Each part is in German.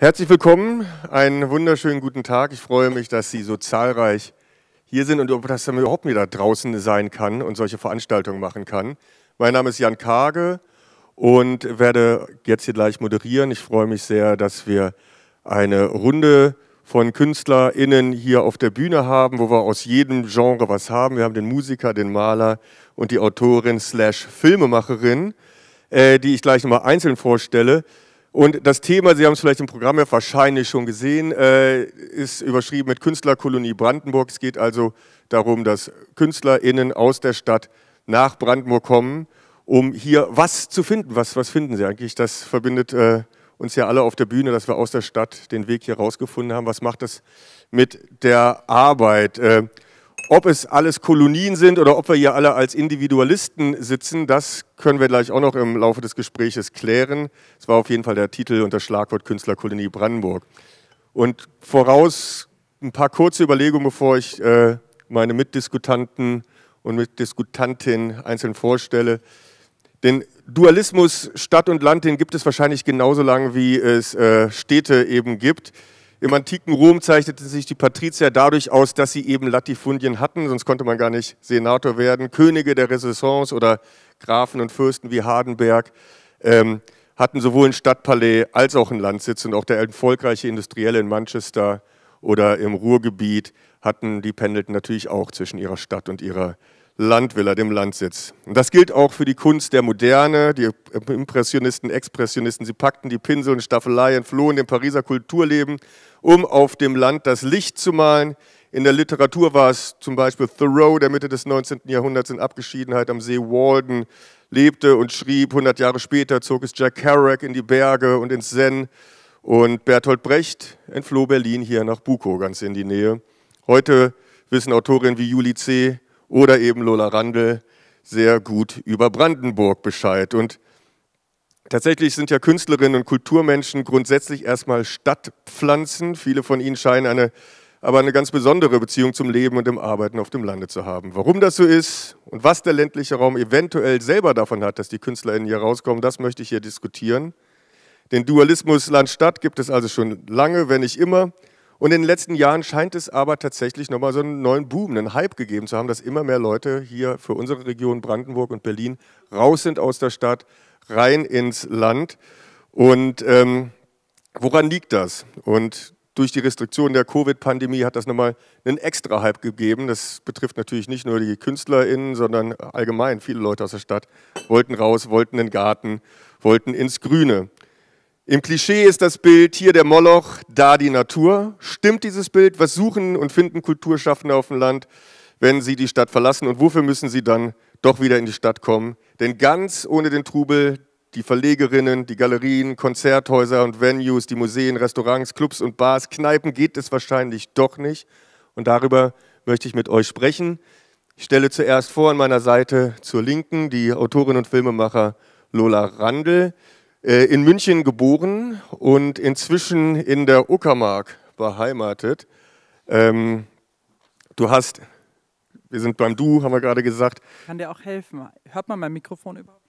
Herzlich willkommen, einen wunderschönen guten Tag. Ich freue mich, dass Sie so zahlreich hier sind und dass man überhaupt wieder draußen sein kann und solche Veranstaltungen machen kann. Mein Name ist Jan Kage und werde jetzt hier gleich moderieren. Ich freue mich sehr, dass wir eine Runde von KünstlerInnen hier auf der Bühne haben, wo wir aus jedem Genre was haben. Wir haben den Musiker, den Maler und die Autorin slash Filmemacherin, äh, die ich gleich nochmal einzeln vorstelle. Und das Thema, Sie haben es vielleicht im Programm ja wahrscheinlich schon gesehen, äh, ist überschrieben mit Künstlerkolonie Brandenburg. Es geht also darum, dass KünstlerInnen aus der Stadt nach Brandenburg kommen, um hier was zu finden. Was, was finden Sie eigentlich? Das verbindet äh, uns ja alle auf der Bühne, dass wir aus der Stadt den Weg hier rausgefunden haben. Was macht das mit der Arbeit? Äh, ob es alles Kolonien sind oder ob wir hier alle als Individualisten sitzen, das können wir gleich auch noch im Laufe des Gespräches klären. Es war auf jeden Fall der Titel und das Schlagwort Künstlerkolonie Brandenburg. Und voraus ein paar kurze Überlegungen, bevor ich äh, meine Mitdiskutanten und Mitdiskutantin einzeln vorstelle. Den Dualismus Stadt und Land, den gibt es wahrscheinlich genauso lange, wie es äh, Städte eben gibt. Im antiken Rom zeichneten sich die Patrizier dadurch aus, dass sie eben Latifundien hatten, sonst konnte man gar nicht Senator werden. Könige der Renaissance oder Grafen und Fürsten wie Hardenberg ähm, hatten sowohl ein Stadtpalais als auch einen Landsitz und auch der erfolgreiche Industrielle in Manchester oder im Ruhrgebiet hatten, die pendelten natürlich auch zwischen ihrer Stadt und ihrer Landvilla, dem Landsitz. Und das gilt auch für die Kunst der Moderne. Die Impressionisten, Expressionisten, sie packten die Pinsel und Staffeleien, flohen dem Pariser Kulturleben, um auf dem Land das Licht zu malen. In der Literatur war es zum Beispiel Thoreau, der Mitte des 19. Jahrhunderts in Abgeschiedenheit am See Walden lebte und schrieb. 100 Jahre später zog es Jack Kerouac in die Berge und ins Zen. Und Bertolt Brecht entfloh Berlin hier nach Buko, ganz in die Nähe. Heute wissen Autorinnen wie Julie C., oder eben Lola Randl sehr gut über Brandenburg Bescheid. Und tatsächlich sind ja Künstlerinnen und Kulturmenschen grundsätzlich erstmal Stadtpflanzen. Viele von ihnen scheinen eine, aber eine ganz besondere Beziehung zum Leben und dem Arbeiten auf dem Lande zu haben. Warum das so ist und was der ländliche Raum eventuell selber davon hat, dass die KünstlerInnen hier rauskommen, das möchte ich hier diskutieren. Den Dualismus Land-Stadt gibt es also schon lange, wenn nicht immer. Und in den letzten Jahren scheint es aber tatsächlich nochmal so einen neuen Boom, einen Hype gegeben zu haben, dass immer mehr Leute hier für unsere Region Brandenburg und Berlin raus sind aus der Stadt, rein ins Land. Und ähm, woran liegt das? Und durch die Restriktionen der Covid-Pandemie hat das nochmal einen extra Hype gegeben. Das betrifft natürlich nicht nur die KünstlerInnen, sondern allgemein viele Leute aus der Stadt wollten raus, wollten in den Garten, wollten ins Grüne. Im Klischee ist das Bild hier der Moloch, da die Natur. Stimmt dieses Bild? Was suchen und finden Kulturschaffende auf dem Land, wenn sie die Stadt verlassen? Und wofür müssen sie dann doch wieder in die Stadt kommen? Denn ganz ohne den Trubel, die Verlegerinnen, die Galerien, Konzerthäuser und Venues, die Museen, Restaurants, Clubs und Bars, Kneipen geht es wahrscheinlich doch nicht. Und darüber möchte ich mit euch sprechen. Ich stelle zuerst vor an meiner Seite zur Linken die Autorin und Filmemacher Lola Randl. Äh, in München geboren und inzwischen in der Uckermark beheimatet. Ähm, du hast, wir sind beim Du, haben wir gerade gesagt. Kann dir auch helfen. Hört man mein Mikrofon überhaupt?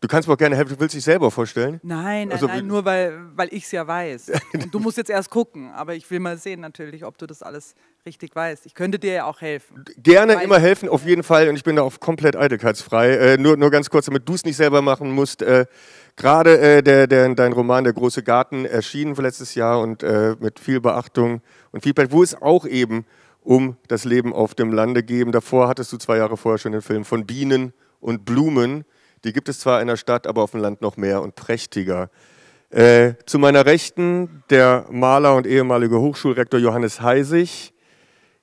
Du kannst mir auch gerne helfen, du willst dich selber vorstellen. Nein, nein, also, nein nur weil, weil ich es ja weiß. Und du musst jetzt erst gucken, aber ich will mal sehen natürlich, ob du das alles richtig weißt. Ich könnte dir ja auch helfen. Gerne weil immer helfen, auf jeden Fall. Und ich bin da auch komplett eitelkeitsfrei. Äh, nur, nur ganz kurz, damit du es nicht selber machen musst. Äh, Gerade äh, der, der, dein Roman Der große Garten erschien letztes Jahr und äh, mit viel Beachtung und Feedback, wo es auch eben um das Leben auf dem Lande geht. Davor hattest du zwei Jahre vorher schon den Film von Bienen und Blumen die gibt es zwar in der Stadt, aber auf dem Land noch mehr und prächtiger. Äh, zu meiner Rechten der Maler und ehemalige Hochschulrektor Johannes Heisig.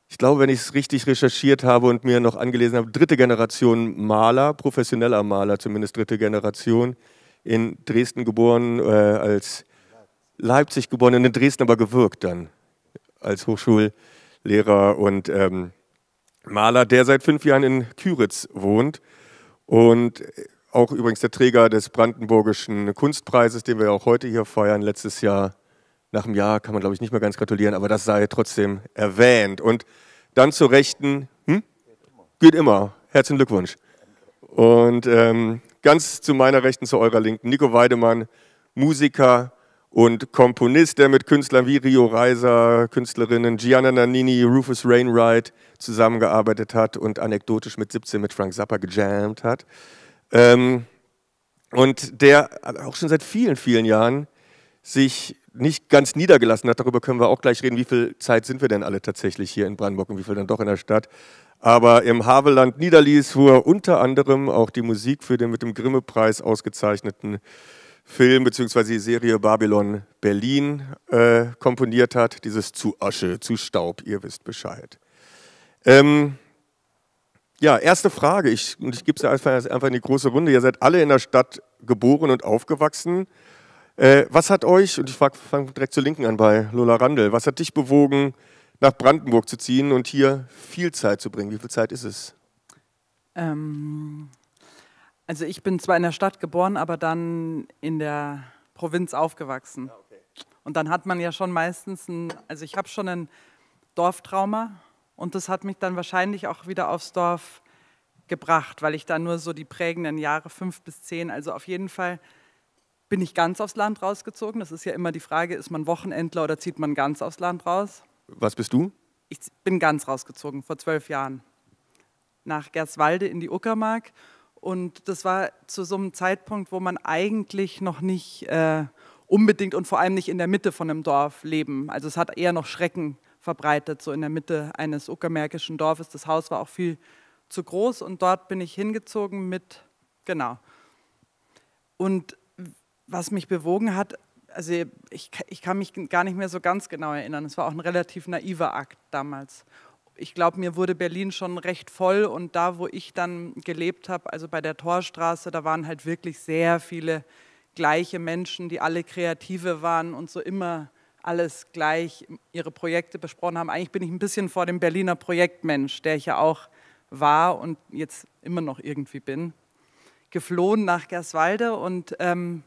Ich glaube, wenn ich es richtig recherchiert habe und mir noch angelesen habe, dritte Generation Maler, professioneller Maler, zumindest dritte Generation, in Dresden geboren, äh, als Leipzig geboren in Dresden aber gewirkt dann als Hochschullehrer und ähm, Maler, der seit fünf Jahren in Küritz wohnt und auch übrigens der Träger des Brandenburgischen Kunstpreises, den wir auch heute hier feiern, letztes Jahr. Nach einem Jahr kann man, glaube ich, nicht mehr ganz gratulieren, aber das sei trotzdem erwähnt. Und dann zur Rechten, hm? geht immer. Herzlichen Glückwunsch. Und ähm, ganz zu meiner Rechten, zu eurer Linken, Nico Weidemann, Musiker und Komponist, der mit Künstlern wie Rio Reiser, Künstlerinnen Gianna Nannini, Rufus Rainwright zusammengearbeitet hat und anekdotisch mit 17 mit Frank Zappa gejammt hat. Ähm, und der auch schon seit vielen, vielen Jahren sich nicht ganz niedergelassen hat. Darüber können wir auch gleich reden, wie viel Zeit sind wir denn alle tatsächlich hier in Brandenburg und wie viel dann doch in der Stadt. Aber im Havelland Niederlies er unter anderem auch die Musik für den mit dem Grimme-Preis ausgezeichneten Film bzw. die Serie Babylon Berlin äh, komponiert hat. Dieses zu Asche, zu Staub, ihr wisst Bescheid. Ähm, ja, erste Frage. Ich, und ich gebe es einfach, einfach in die große Runde. Ihr seid alle in der Stadt geboren und aufgewachsen. Äh, was hat euch, und ich fange direkt zur Linken an bei Lola Randl, was hat dich bewogen, nach Brandenburg zu ziehen und hier viel Zeit zu bringen? Wie viel Zeit ist es? Ähm, also ich bin zwar in der Stadt geboren, aber dann in der Provinz aufgewachsen. Ja, ah, okay. Und dann hat man ja schon meistens, ein, also ich habe schon ein Dorftrauma und das hat mich dann wahrscheinlich auch wieder aufs Dorf gebracht, weil ich da nur so die prägenden Jahre fünf bis zehn, also auf jeden Fall bin ich ganz aufs Land rausgezogen. Das ist ja immer die Frage, ist man Wochenendler oder zieht man ganz aufs Land raus? Was bist du? Ich bin ganz rausgezogen vor zwölf Jahren nach Gerswalde in die Uckermark. Und das war zu so einem Zeitpunkt, wo man eigentlich noch nicht äh, unbedingt und vor allem nicht in der Mitte von einem Dorf leben. Also es hat eher noch Schrecken verbreitet, so in der Mitte eines uckermärkischen Dorfes. Das Haus war auch viel zu groß und dort bin ich hingezogen mit, genau. Und was mich bewogen hat, also ich, ich kann mich gar nicht mehr so ganz genau erinnern. Es war auch ein relativ naiver Akt damals. Ich glaube, mir wurde Berlin schon recht voll und da, wo ich dann gelebt habe, also bei der Torstraße, da waren halt wirklich sehr viele gleiche Menschen, die alle kreative waren und so immer alles gleich ihre Projekte besprochen haben. Eigentlich bin ich ein bisschen vor dem Berliner Projektmensch, der ich ja auch war und jetzt immer noch irgendwie bin, geflohen nach Gerswalde und ähm,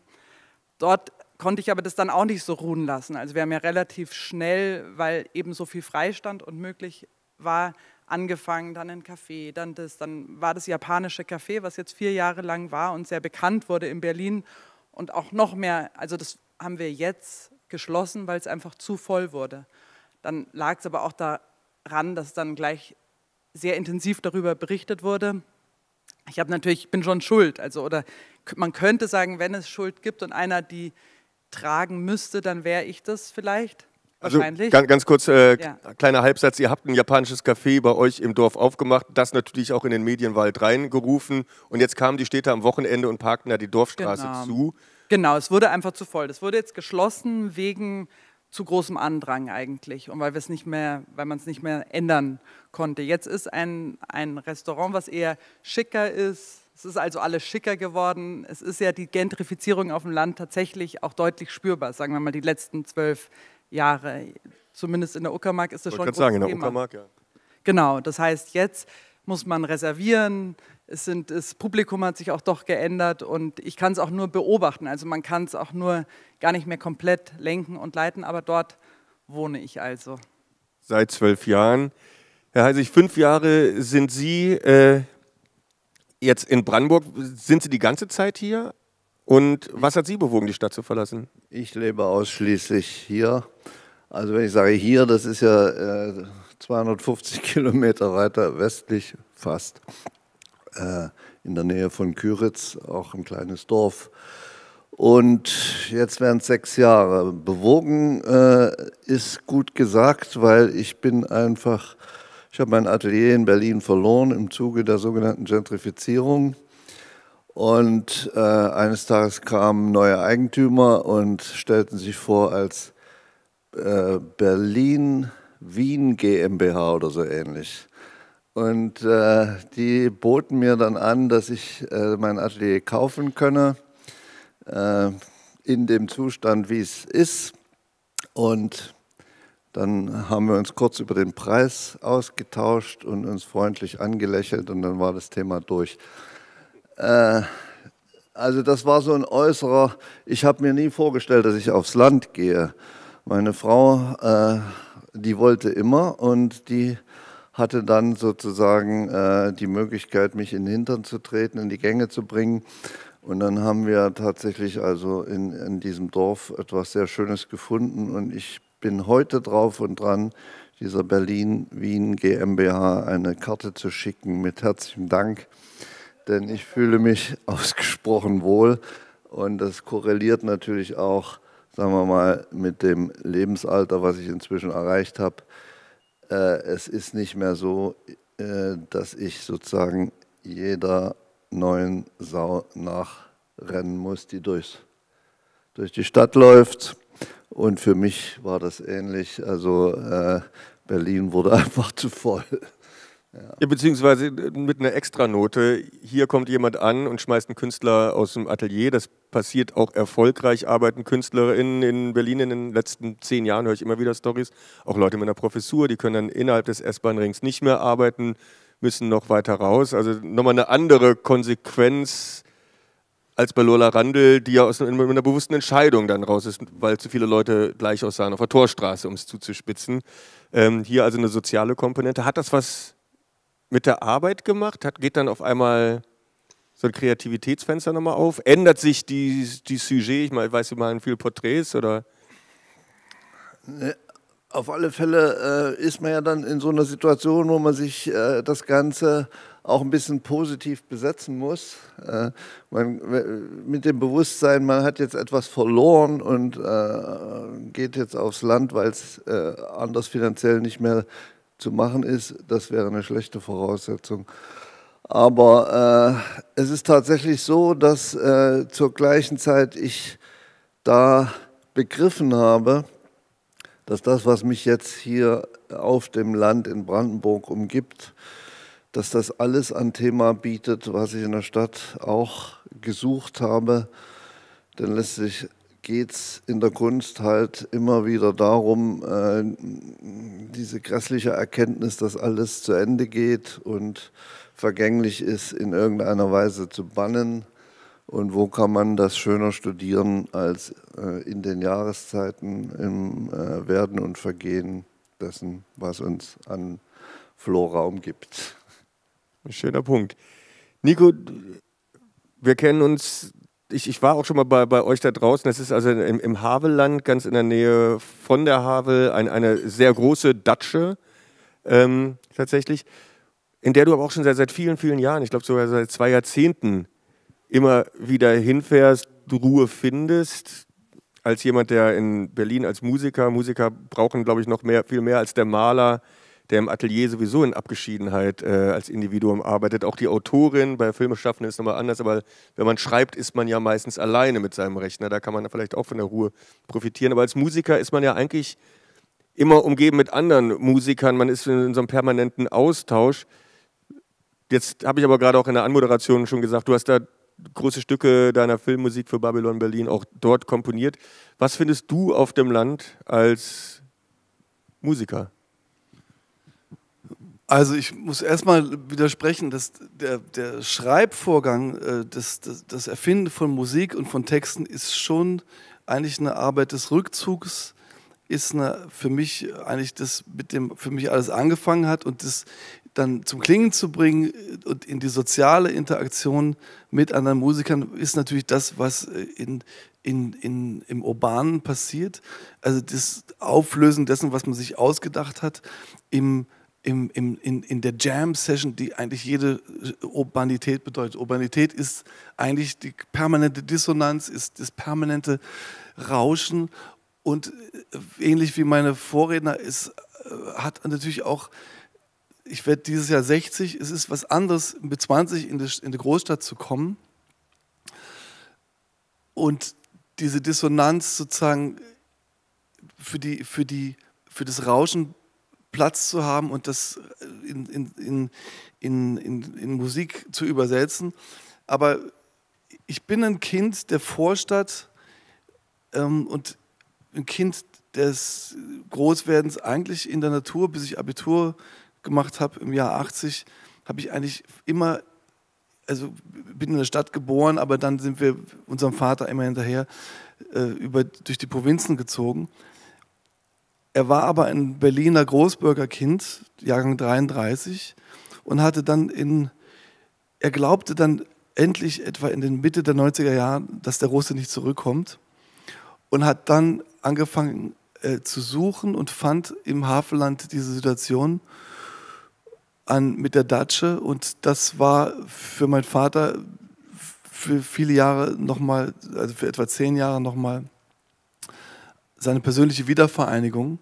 dort konnte ich aber das dann auch nicht so ruhen lassen. Also wir haben ja relativ schnell, weil eben so viel Freistand und möglich war, angefangen, dann ein Café, dann das, dann war das japanische Café, was jetzt vier Jahre lang war und sehr bekannt wurde in Berlin und auch noch mehr, also das haben wir jetzt geschlossen, weil es einfach zu voll wurde. Dann lag es aber auch daran, dass dann gleich sehr intensiv darüber berichtet wurde. Ich habe natürlich, ich bin schon schuld, also oder man könnte sagen, wenn es Schuld gibt und einer die tragen müsste, dann wäre ich das vielleicht. Also ganz, ganz kurz, äh, ja. kleiner Halbsatz, ihr habt ein japanisches Café bei euch im Dorf aufgemacht, das natürlich auch in den Medienwald reingerufen und jetzt kamen die Städte am Wochenende und parkten da die Dorfstraße genau. zu. Genau, es wurde einfach zu voll. Das wurde jetzt geschlossen wegen zu großem Andrang eigentlich und weil wir es nicht mehr, weil man es nicht mehr ändern konnte. Jetzt ist ein, ein Restaurant, was eher schicker ist. Es ist also alles schicker geworden. Es ist ja die Gentrifizierung auf dem Land tatsächlich auch deutlich spürbar, sagen wir mal die letzten zwölf Jahre. Zumindest in der Uckermark ist das ich schon ein großes sagen, in der Thema. Uckermark, ja. Genau, das heißt, jetzt muss man reservieren, es sind, das Publikum hat sich auch doch geändert und ich kann es auch nur beobachten. Also man kann es auch nur gar nicht mehr komplett lenken und leiten, aber dort wohne ich also. Seit zwölf Jahren. Herr Heisig, fünf Jahre sind Sie äh, jetzt in Brandenburg. Sind Sie die ganze Zeit hier? Und was hat Sie bewogen, die Stadt zu verlassen? Ich lebe ausschließlich hier. Also wenn ich sage hier, das ist ja äh, 250 Kilometer weiter westlich fast. Äh, in der Nähe von Küritz, auch ein kleines Dorf. Und jetzt wären es sechs Jahre. Bewogen äh, ist gut gesagt, weil ich bin einfach, ich habe mein Atelier in Berlin verloren im Zuge der sogenannten Gentrifizierung. Und äh, eines Tages kamen neue Eigentümer und stellten sich vor als äh, Berlin Wien GmbH oder so ähnlich. Und äh, die boten mir dann an, dass ich äh, mein Atelier kaufen könne, äh, in dem Zustand, wie es ist. Und dann haben wir uns kurz über den Preis ausgetauscht und uns freundlich angelächelt und dann war das Thema durch. Äh, also das war so ein äußerer, ich habe mir nie vorgestellt, dass ich aufs Land gehe. Meine Frau, äh, die wollte immer und die hatte dann sozusagen äh, die Möglichkeit, mich in den Hintern zu treten, in die Gänge zu bringen. Und dann haben wir tatsächlich also in, in diesem Dorf etwas sehr Schönes gefunden. Und ich bin heute drauf und dran, dieser Berlin-Wien GmbH eine Karte zu schicken mit herzlichem Dank. Denn ich fühle mich ausgesprochen wohl. Und das korreliert natürlich auch, sagen wir mal, mit dem Lebensalter, was ich inzwischen erreicht habe äh, es ist nicht mehr so, äh, dass ich sozusagen jeder neuen Sau nachrennen muss, die durchs, durch die Stadt läuft. Und für mich war das ähnlich. Also äh, Berlin wurde einfach zu voll. Ja. beziehungsweise äh, mit einer Extranote. Hier kommt jemand an und schmeißt einen Künstler aus dem Atelier. Das passiert auch erfolgreich, arbeiten KünstlerInnen in Berlin in den letzten zehn Jahren, höre ich immer wieder Stories. Auch Leute mit einer Professur, die können dann innerhalb des S-Bahn-Rings nicht mehr arbeiten, müssen noch weiter raus. Also nochmal eine andere Konsequenz als bei Lola Randl, die ja aus einer, einer bewussten Entscheidung dann raus ist, weil zu viele Leute gleich aussahen auf der Torstraße, um es zuzuspitzen. Ähm, hier also eine soziale Komponente. Hat das was mit der Arbeit gemacht? Hat, geht dann auf einmal so ein Kreativitätsfenster nochmal auf? Ändert sich die, die Sujet? Ich, meine, ich weiß, Sie malen viel Porträts oder? Ne, auf alle Fälle äh, ist man ja dann in so einer Situation, wo man sich äh, das Ganze auch ein bisschen positiv besetzen muss. Äh, man, mit dem Bewusstsein, man hat jetzt etwas verloren und äh, geht jetzt aufs Land, weil es äh, anders finanziell nicht mehr zu machen ist, das wäre eine schlechte Voraussetzung. Aber äh, es ist tatsächlich so, dass äh, zur gleichen Zeit ich da begriffen habe, dass das, was mich jetzt hier auf dem Land in Brandenburg umgibt, dass das alles an Thema bietet, was ich in der Stadt auch gesucht habe. Denn letztlich geht es in der Kunst halt immer wieder darum, äh, diese grässliche Erkenntnis, dass alles zu Ende geht und vergänglich ist, in irgendeiner Weise zu bannen. Und wo kann man das schöner studieren als äh, in den Jahreszeiten im äh, Werden und Vergehen dessen, was uns an Florraum gibt. Schöner Punkt. Nico, wir kennen uns ich, ich war auch schon mal bei, bei euch da draußen. Das ist also im, im Havelland, ganz in der Nähe von der Havel, ein, eine sehr große Datsche ähm, tatsächlich, in der du aber auch schon seit, seit vielen, vielen Jahren, ich glaube sogar seit zwei Jahrzehnten, immer wieder hinfährst, Ruhe findest. Als jemand, der in Berlin als Musiker, Musiker brauchen, glaube ich, noch mehr, viel mehr als der Maler, der im Atelier sowieso in Abgeschiedenheit äh, als Individuum arbeitet. Auch die Autorin, bei Filmeschaffenden ist nochmal anders, aber wenn man schreibt, ist man ja meistens alleine mit seinem Rechner. Da kann man vielleicht auch von der Ruhe profitieren. Aber als Musiker ist man ja eigentlich immer umgeben mit anderen Musikern. Man ist in so einem permanenten Austausch. Jetzt habe ich aber gerade auch in der Anmoderation schon gesagt, du hast da große Stücke deiner Filmmusik für Babylon Berlin auch dort komponiert. Was findest du auf dem Land als Musiker? Also ich muss erstmal widersprechen, dass der, der Schreibvorgang, äh, das, das, das, Erfinden von Musik und von Texten ist schon eigentlich eine Arbeit des Rückzugs, ist eine, für mich eigentlich das, mit dem für mich alles angefangen hat und das dann zum Klingen zu bringen äh, und in die soziale Interaktion mit anderen Musikern ist natürlich das, was äh, in, in, in, im Urbanen passiert. Also das Auflösen dessen, was man sich ausgedacht hat, im im, im, in, in der Jam-Session, die eigentlich jede Urbanität bedeutet. Urbanität ist eigentlich die permanente Dissonanz, ist das permanente Rauschen und äh, ähnlich wie meine Vorredner, es äh, hat natürlich auch, ich werde dieses Jahr 60, es ist was anderes, mit 20 in die, in die Großstadt zu kommen und diese Dissonanz sozusagen für, die, für, die, für das Rauschen Platz zu haben und das in, in, in, in, in Musik zu übersetzen. Aber ich bin ein Kind der Vorstadt ähm, und ein Kind des Großwerdens eigentlich in der Natur, bis ich Abitur gemacht habe im Jahr 80, habe ich eigentlich immer, also bin in der Stadt geboren, aber dann sind wir unserem Vater immer hinterher äh, über, durch die Provinzen gezogen. Er war aber ein Berliner Großbürgerkind, Jahrgang 33, und hatte dann in, er glaubte dann endlich etwa in den Mitte der 90er Jahre, dass der Russe nicht zurückkommt und hat dann angefangen äh, zu suchen und fand im Hafenland diese Situation an, mit der Datsche und das war für meinen Vater für viele Jahre nochmal, also für etwa zehn Jahre nochmal seine persönliche Wiedervereinigung,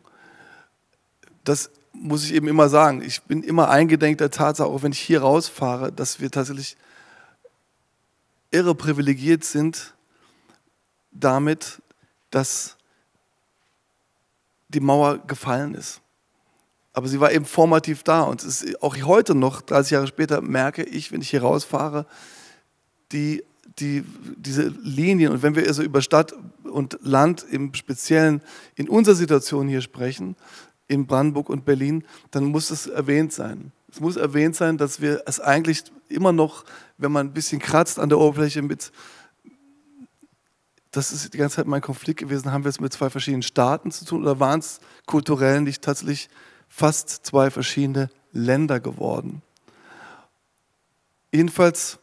das muss ich eben immer sagen. Ich bin immer eingedenk der Tatsache, auch wenn ich hier rausfahre, dass wir tatsächlich irre privilegiert sind damit, dass die Mauer gefallen ist. Aber sie war eben formativ da und es ist auch heute noch, 30 Jahre später, merke ich, wenn ich hier rausfahre, die, die, diese Linien. Und wenn wir also über Stadt und Land im Speziellen in unserer Situation hier sprechen, in Brandenburg und Berlin, dann muss es erwähnt sein. Es muss erwähnt sein, dass wir es eigentlich immer noch, wenn man ein bisschen kratzt an der Oberfläche mit, das ist die ganze Zeit mein Konflikt gewesen, haben wir es mit zwei verschiedenen Staaten zu tun oder waren es kulturell nicht tatsächlich fast zwei verschiedene Länder geworden? Jedenfalls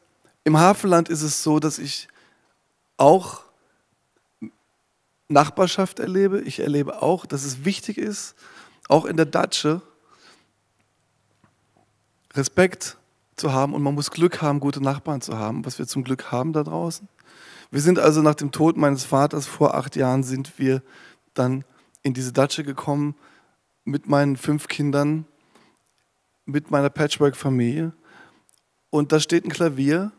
im Hafenland ist es so, dass ich auch Nachbarschaft erlebe, ich erlebe auch, dass es wichtig ist, auch in der Datsche Respekt zu haben und man muss Glück haben, gute Nachbarn zu haben, was wir zum Glück haben da draußen. Wir sind also nach dem Tod meines Vaters vor acht Jahren sind wir dann in diese Datsche gekommen mit meinen fünf Kindern, mit meiner Patchwork-Familie und da steht ein Klavier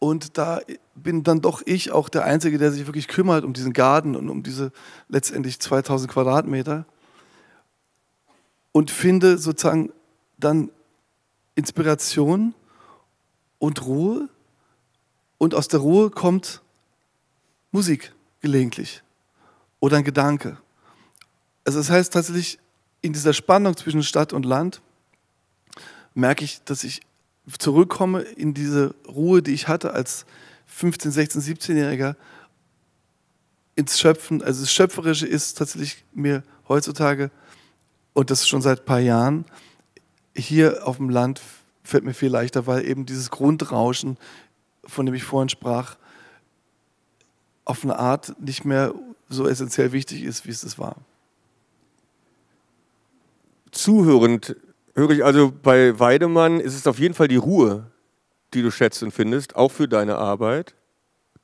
und da bin dann doch ich auch der Einzige, der sich wirklich kümmert um diesen Garten und um diese letztendlich 2000 Quadratmeter. Und finde sozusagen dann Inspiration und Ruhe. Und aus der Ruhe kommt Musik gelegentlich oder ein Gedanke. Also das heißt tatsächlich, in dieser Spannung zwischen Stadt und Land merke ich, dass ich zurückkomme in diese Ruhe, die ich hatte als 15, 16, 17-Jähriger, ins Schöpfen. Also das Schöpferische ist tatsächlich mir heutzutage, und das schon seit ein paar Jahren, hier auf dem Land fällt mir viel leichter, weil eben dieses Grundrauschen, von dem ich vorhin sprach, auf eine Art nicht mehr so essentiell wichtig ist, wie es das war. Zuhörend höre ich also, bei Weidemann ist es auf jeden Fall die Ruhe, die du schätzt und findest, auch für deine Arbeit.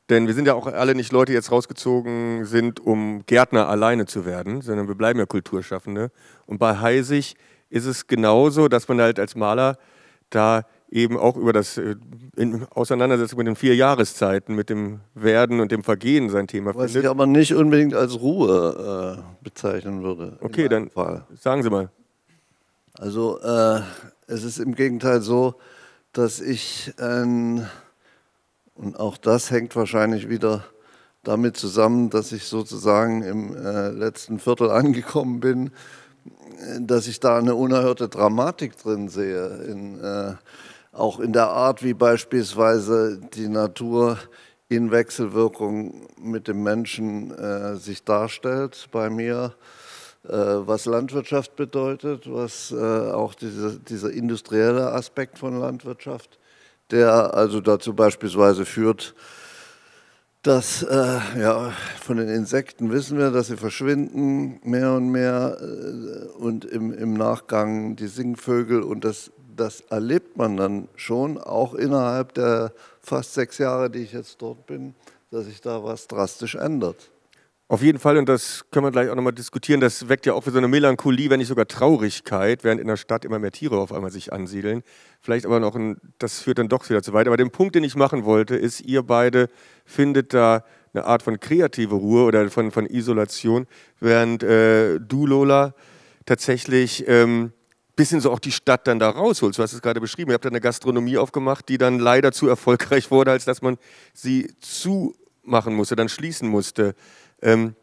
Denn wir sind ja auch alle nicht Leute, die jetzt rausgezogen sind, um Gärtner alleine zu werden, sondern wir bleiben ja Kulturschaffende. Und bei Heisig ist es genauso, dass man halt als Maler da eben auch über das äh, in Auseinandersetzung mit den vier Jahreszeiten, mit dem Werden und dem Vergehen sein Thema Was findet. Was ich aber nicht unbedingt als Ruhe äh, bezeichnen würde. Okay, dann Fall. sagen Sie mal. Also äh, es ist im Gegenteil so, dass ich, ähm, und auch das hängt wahrscheinlich wieder damit zusammen, dass ich sozusagen im äh, letzten Viertel angekommen bin, dass ich da eine unerhörte Dramatik drin sehe, in, äh, auch in der Art, wie beispielsweise die Natur in Wechselwirkung mit dem Menschen äh, sich darstellt bei mir. Äh, was Landwirtschaft bedeutet, was äh, auch diese, dieser industrielle Aspekt von Landwirtschaft, der also dazu beispielsweise führt, dass äh, ja, von den Insekten wissen wir, dass sie verschwinden mehr und mehr äh, und im, im, Nachgang die Singvögel und das, das erlebt man dann schon, auch innerhalb der fast sechs Jahre, die ich jetzt dort bin, dass sich da was drastisch ändert. Auf jeden Fall, und das können wir gleich auch nochmal diskutieren, das weckt ja auch für so eine Melancholie, wenn nicht sogar Traurigkeit, während in der Stadt immer mehr Tiere auf einmal sich ansiedeln. Vielleicht aber noch, ein, das führt dann doch wieder zu weit. Aber den Punkt, den ich machen wollte, ist, ihr beide findet da eine Art von kreative Ruhe oder von, von Isolation, während äh, du, Lola, tatsächlich ähm, bisschen so auch die Stadt dann da rausholst. Du hast es gerade beschrieben, ihr habt da eine Gastronomie aufgemacht, die dann leider zu erfolgreich wurde, als dass man sie zumachen musste, dann schließen musste. Ähm,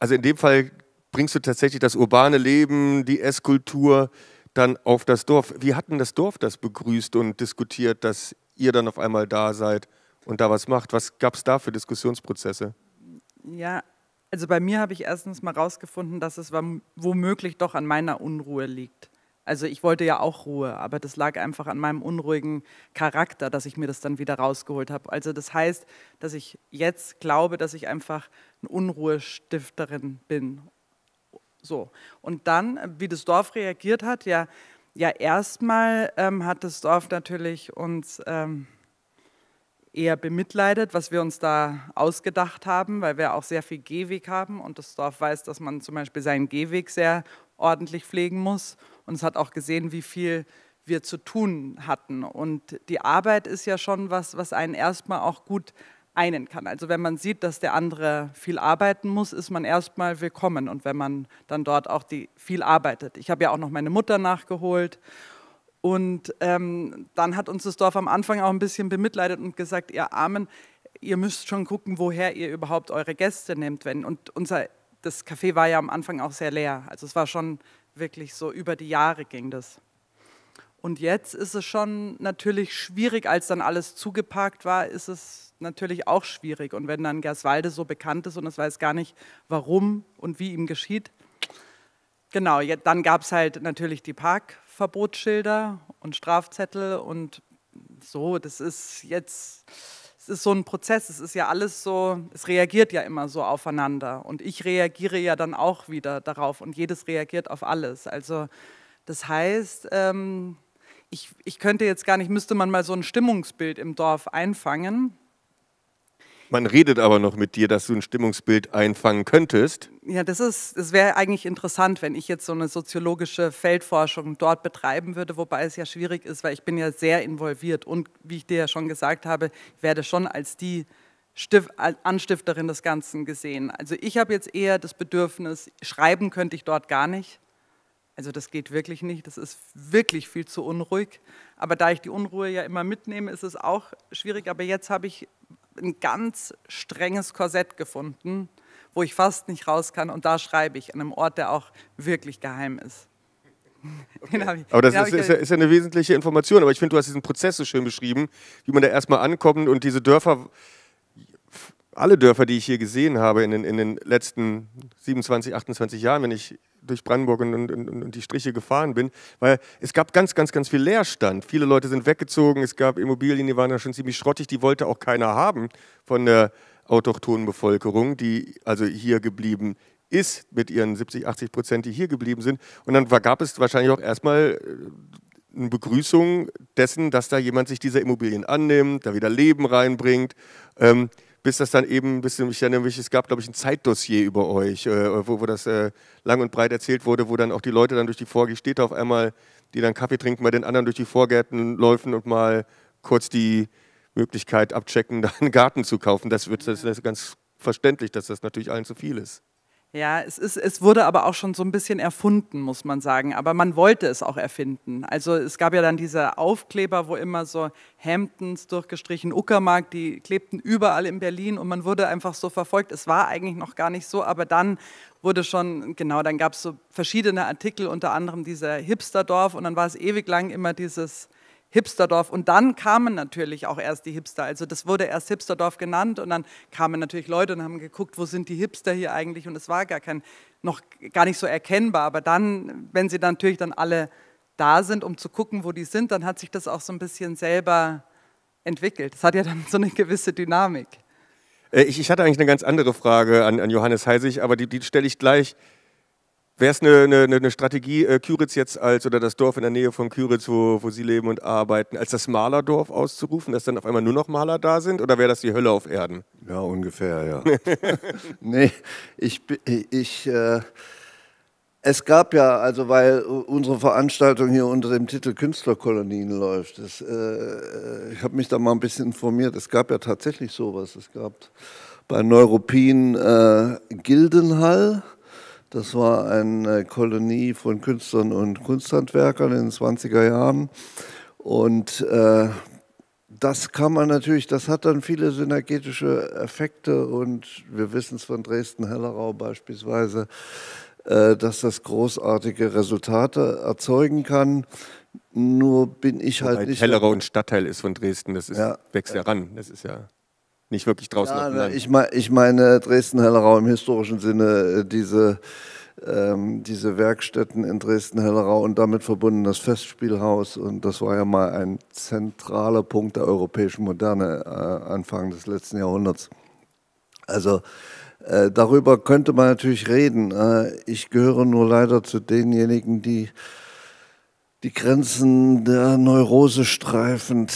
also in dem Fall bringst du tatsächlich das urbane Leben, die Esskultur dann auf das Dorf. Wie hat denn das Dorf das begrüßt und diskutiert, dass ihr dann auf einmal da seid und da was macht? Was gab es da für Diskussionsprozesse? Ja, also bei mir habe ich erstens mal rausgefunden, dass es womöglich doch an meiner Unruhe liegt. Also ich wollte ja auch Ruhe, aber das lag einfach an meinem unruhigen Charakter, dass ich mir das dann wieder rausgeholt habe. Also das heißt, dass ich jetzt glaube, dass ich einfach eine Unruhestifterin bin. So. Und dann, wie das Dorf reagiert hat, ja, ja erstmal ähm, hat das Dorf natürlich uns ähm, eher bemitleidet, was wir uns da ausgedacht haben, weil wir auch sehr viel Gehweg haben und das Dorf weiß, dass man zum Beispiel seinen Gehweg sehr ordentlich pflegen muss. Und es hat auch gesehen, wie viel wir zu tun hatten. Und die Arbeit ist ja schon was, was einen erstmal auch gut einen kann. Also wenn man sieht, dass der andere viel arbeiten muss, ist man erstmal willkommen und wenn man dann dort auch die viel arbeitet. Ich habe ja auch noch meine Mutter nachgeholt und ähm, dann hat uns das Dorf am Anfang auch ein bisschen bemitleidet und gesagt, ihr Armen, ihr müsst schon gucken, woher ihr überhaupt eure Gäste nehmt. Wenn. Und unser das Café war ja am Anfang auch sehr leer. Also es war schon wirklich so, über die Jahre ging das. Und jetzt ist es schon natürlich schwierig, als dann alles zugeparkt war, ist es natürlich auch schwierig. Und wenn dann Gerswalde so bekannt ist und es weiß gar nicht, warum und wie ihm geschieht. Genau, dann gab es halt natürlich die Parkverbotsschilder und Strafzettel und so, das ist jetzt es ist so ein Prozess, es ist ja alles so, es reagiert ja immer so aufeinander und ich reagiere ja dann auch wieder darauf und jedes reagiert auf alles. Also das heißt, ähm, ich, ich könnte jetzt gar nicht, müsste man mal so ein Stimmungsbild im Dorf einfangen man redet aber noch mit dir, dass du ein Stimmungsbild einfangen könntest. Ja, das ist, es wäre eigentlich interessant, wenn ich jetzt so eine soziologische Feldforschung dort betreiben würde, wobei es ja schwierig ist, weil ich bin ja sehr involviert und wie ich dir ja schon gesagt habe, ich werde schon als die Stif Anstifterin des Ganzen gesehen. Also ich habe jetzt eher das Bedürfnis, schreiben könnte ich dort gar nicht. Also das geht wirklich nicht, das ist wirklich viel zu unruhig. Aber da ich die Unruhe ja immer mitnehme, ist es auch schwierig. Aber jetzt habe ich ein ganz strenges Korsett gefunden, wo ich fast nicht raus kann. Und da schreibe ich, an einem Ort, der auch wirklich geheim ist. Okay. Ich, aber das ist, ist, ja, ist, ja, eine wesentliche Information. Aber ich finde, du hast diesen Prozess so schön beschrieben, wie man da erstmal ankommt und diese Dörfer alle Dörfer, die ich hier gesehen habe in den, in den letzten 27, 28 Jahren, wenn ich durch Brandenburg und, und, und, die Striche gefahren bin, weil es gab ganz, ganz, ganz viel Leerstand. Viele Leute sind weggezogen, es gab Immobilien, die waren ja schon ziemlich schrottig, die wollte auch keiner haben von der autochthonen Bevölkerung, die also hier geblieben ist mit ihren 70, 80 Prozent, die hier geblieben sind. Und dann gab es wahrscheinlich auch erstmal äh, eine Begrüßung dessen, dass da jemand sich dieser Immobilien annimmt, da wieder Leben reinbringt. Ähm, bis das dann eben, bis ich erinnere mich, es gab, glaube ich, ein Zeitdossier über euch, äh, wo, wo, das äh, lang und breit erzählt wurde, wo dann auch die Leute dann durch die Vorgestädte auf einmal, die dann Kaffee trinken, bei den anderen durch die Vorgärten laufen und mal kurz die Möglichkeit abchecken, da einen Garten zu kaufen. Das wird das, das ganz verständlich, dass das natürlich allen zu viel ist. Ja, es, ist, es wurde aber auch schon so ein bisschen erfunden, muss man sagen. Aber man wollte es auch erfinden. Also es gab ja dann diese Aufkleber, wo immer so Hamptons durchgestrichen, Uckermark, die klebten überall in Berlin und man wurde einfach so verfolgt. Es war eigentlich noch gar nicht so, aber dann wurde schon, genau, dann gab es so verschiedene Artikel, unter anderem dieser Hipsterdorf und dann war es ewig lang immer dieses Hipsterdorf. Und dann kamen natürlich auch erst die Hipster. Also das wurde erst Hipsterdorf genannt und dann kamen natürlich Leute und haben geguckt, wo sind die Hipster hier eigentlich? Und es war gar kein, noch gar nicht so erkennbar. Aber dann, wenn sie dann natürlich dann alle da sind, um zu gucken, wo die sind, dann hat sich das auch so ein bisschen selber entwickelt. Das hat ja dann so eine gewisse Dynamik. Äh, ich, ich hatte eigentlich eine ganz andere Frage an, an Johannes Heisig, aber die, die stelle ich gleich. Wäre es eine, eine, eine, ne Strategie, äh, Küritz jetzt als, oder das Dorf in der Nähe von Küritz, wo, wo Sie leben und arbeiten, als das Malerdorf auszurufen, dass dann auf einmal nur noch Maler da sind? Oder wäre das die Hölle auf Erden? Ja, ungefähr, ja. nee, ich, ich äh, es gab ja, also weil unsere Veranstaltung hier unter dem Titel Künstlerkolonien läuft, das, äh, äh ich habe mich da mal ein bisschen informiert, es gab ja tatsächlich sowas. Es gab bei Neuropin äh, Gildenhall, das war eine Kolonie von Künstlern und Kunsthandwerkern in den 20er Jahren. Und äh, das kann man natürlich, das hat dann viele synergetische Effekte und wir wissen es von Dresden-Hellerau beispielsweise, äh, dass das großartige Resultate erzeugen kann. Nur bin ich halt Wobei halt nicht. Hellerau ein Stadtteil ist von Dresden, das ist, ja, wächst ja ran. Das ist ja nicht wirklich draußen. Ja, ich, mein, ich meine Dresden-Hellerau im historischen Sinne, äh, diese, ähm, diese Werkstätten in Dresden-Hellerau und damit verbunden das Festspielhaus. Und das war ja mal ein zentraler Punkt der europäischen Moderne äh, Anfang des letzten Jahrhunderts. Also äh, darüber könnte man natürlich reden. Äh, ich gehöre nur leider zu denjenigen, die die Grenzen der Neurose streifend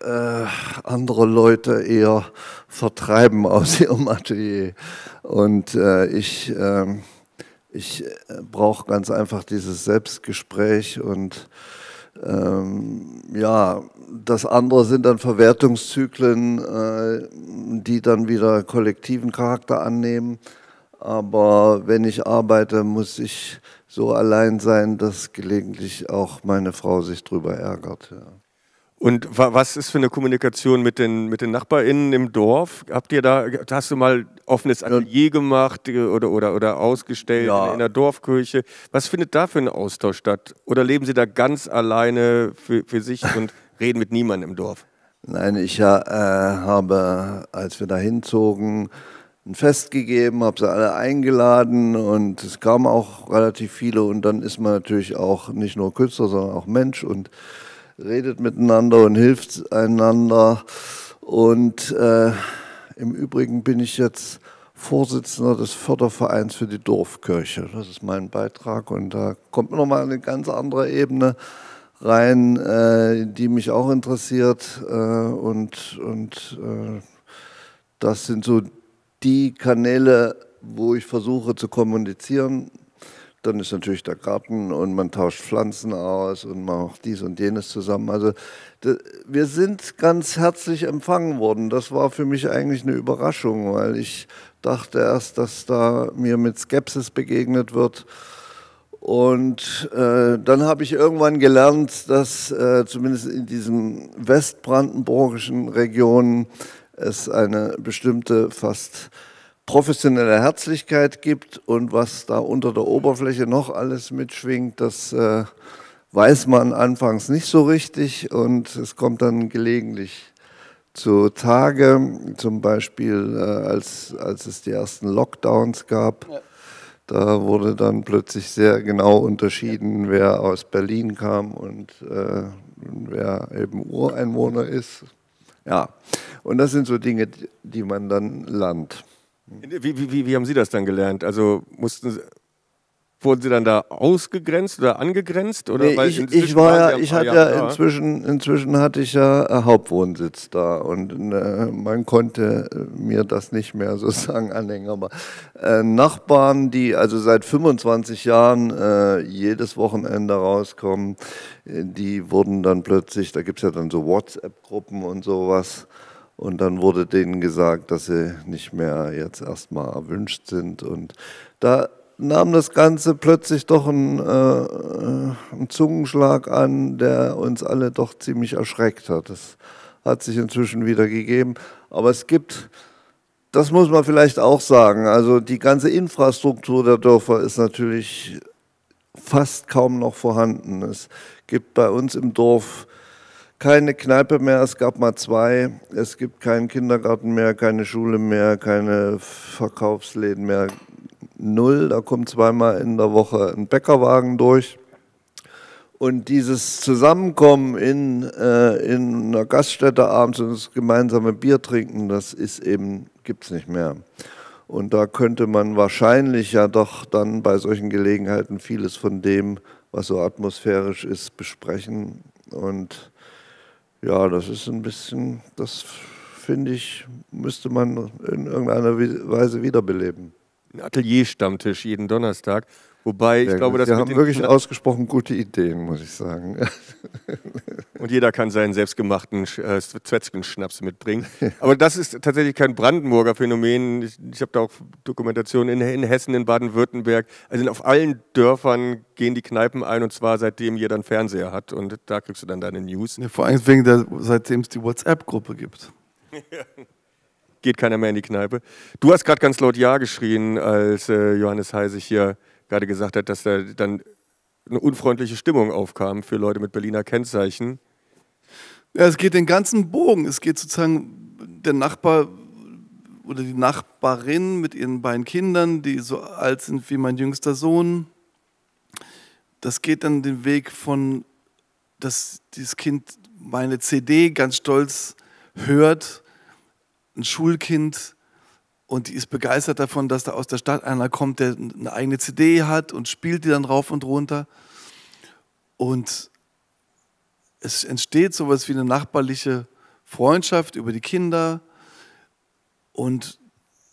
äh, andere Leute eher vertreiben aus ihrem Atelier. Und äh, ich, ähm, äh, ich brauche ganz einfach dieses Selbstgespräch und ähm, ja, das andere sind dann Verwertungszyklen, äh, die dann wieder kollektiven Charakter annehmen. Aber wenn ich arbeite, muss ich so allein sein, dass gelegentlich auch meine Frau sich drüber ärgert. Ja. Und was ist für eine Kommunikation mit den, mit den NachbarInnen im Dorf? Habt ihr da, hast du mal offenes Atelier gemacht äh, oder, oder, oder ausgestellt ja. in der Dorfkirche? Was findet da für ein Austausch statt? Oder leben sie da ganz alleine für, für sich und reden mit niemandem im Dorf? Nein, ich äh, habe, als wir da hinzogen, ein Fest gegeben, habe sie alle eingeladen und es kamen auch relativ viele und dann ist man natürlich auch nicht nur Künstler, sondern auch Mensch und redet miteinander und hilft einander. Und äh, im Übrigen bin ich jetzt Vorsitzender des Fördervereins für die Dorfkirche. Das ist mein Beitrag und da kommt nochmal eine ganz andere Ebene rein, äh, die mich auch interessiert äh, und, und äh, das sind so die Kanäle, wo ich versuche zu kommunizieren, dann ist natürlich der Garten und man tauscht Pflanzen aus und macht dies und jenes zusammen. Also wir sind ganz herzlich empfangen worden. Das war für mich eigentlich eine Überraschung, weil ich dachte erst, dass da mir mit Skepsis begegnet wird. Und äh, dann habe ich irgendwann gelernt, dass äh, zumindest in diesen westbrandenburgischen Regionen es eine bestimmte fast professionelle Herzlichkeit gibt und was da unter der Oberfläche noch alles mitschwingt, das äh, weiß man anfangs nicht so richtig und es kommt dann gelegentlich zu Tage, zum Beispiel äh, als, als es die ersten Lockdowns gab. Ja. Da wurde dann plötzlich sehr genau unterschieden, wer aus Berlin kam und äh, wer eben Ureinwohner ist. Ja, und das sind so Dinge, die man dann lernt. Wie, wie, wie haben Sie das dann gelernt? Also mussten Sie, wurden Sie dann da ausgegrenzt oder angegrenzt? Oder nee, ich, ich war ja, ich hatte ja inzwischen, inzwischen hatte ich ja äh, Hauptwohnsitz da und äh, man konnte äh, mir das nicht mehr sozusagen anhängen. Aber äh, Nachbarn, die also seit 25 Jahren äh, jedes Wochenende rauskommen, äh, die wurden dann plötzlich, da gibt es ja dann so WhatsApp-Gruppen und sowas. Und dann wurde denen gesagt, dass sie nicht mehr jetzt erstmal erwünscht sind. Und da nahm das Ganze plötzlich doch einen, äh, einen, Zungenschlag an, der uns alle doch ziemlich erschreckt hat. Das hat sich inzwischen wieder gegeben. Aber es gibt, das muss man vielleicht auch sagen, also die ganze Infrastruktur der Dörfer ist natürlich fast kaum noch vorhanden. Es gibt bei uns im Dorf keine Kneipe mehr, es gab mal zwei. Es gibt keinen Kindergarten mehr, keine Schule mehr, keine Verkaufsläden mehr. Null, da kommt zweimal in der Woche ein Bäckerwagen durch. Und dieses Zusammenkommen in, äh, in einer Gaststätte abends und das gemeinsame Bier trinken, das ist eben, gibt es nicht mehr. Und da könnte man wahrscheinlich ja doch dann bei solchen Gelegenheiten vieles von dem, was so atmosphärisch ist, besprechen. Und ja, das ist ein bisschen, das finde ich, müsste man in irgendeiner Weise wiederbeleben. Ein Atelier-Stammtisch jeden Donnerstag, Wobei, ich ja, glaube, dass wir haben wirklich ausgesprochen gute Ideen, muss ich sagen. Und jeder kann seinen selbstgemachten äh, Zwetschgenschnaps mitbringen. Aber das ist tatsächlich kein Brandenburger Phänomen. Ich, ich habe da auch Dokumentationen in, in Hessen, in Baden-Württemberg. Also auf allen Dörfern gehen die Kneipen ein und zwar seitdem jeder einen Fernseher hat. Und da kriegst du dann deine News. Ja, vor allem wegen der, seitdem es die WhatsApp-Gruppe gibt. Geht keiner mehr in die Kneipe. Du hast gerade ganz laut Ja geschrien, als äh, Johannes Heisig hier gerade gesagt hat, dass da dann eine unfreundliche Stimmung aufkam für Leute mit Berliner Kennzeichen. Ja, es geht den ganzen Bogen. Es geht sozusagen der Nachbar oder die Nachbarin mit ihren beiden Kindern, die so alt sind wie mein jüngster Sohn. Das geht dann den Weg von, dass dieses Kind meine CD ganz stolz hört, ein Schulkind und die ist begeistert davon, dass da aus der Stadt einer kommt, der eine eigene CD hat und spielt die dann rauf und runter. Und es entsteht sowas wie eine nachbarliche Freundschaft über die Kinder. Und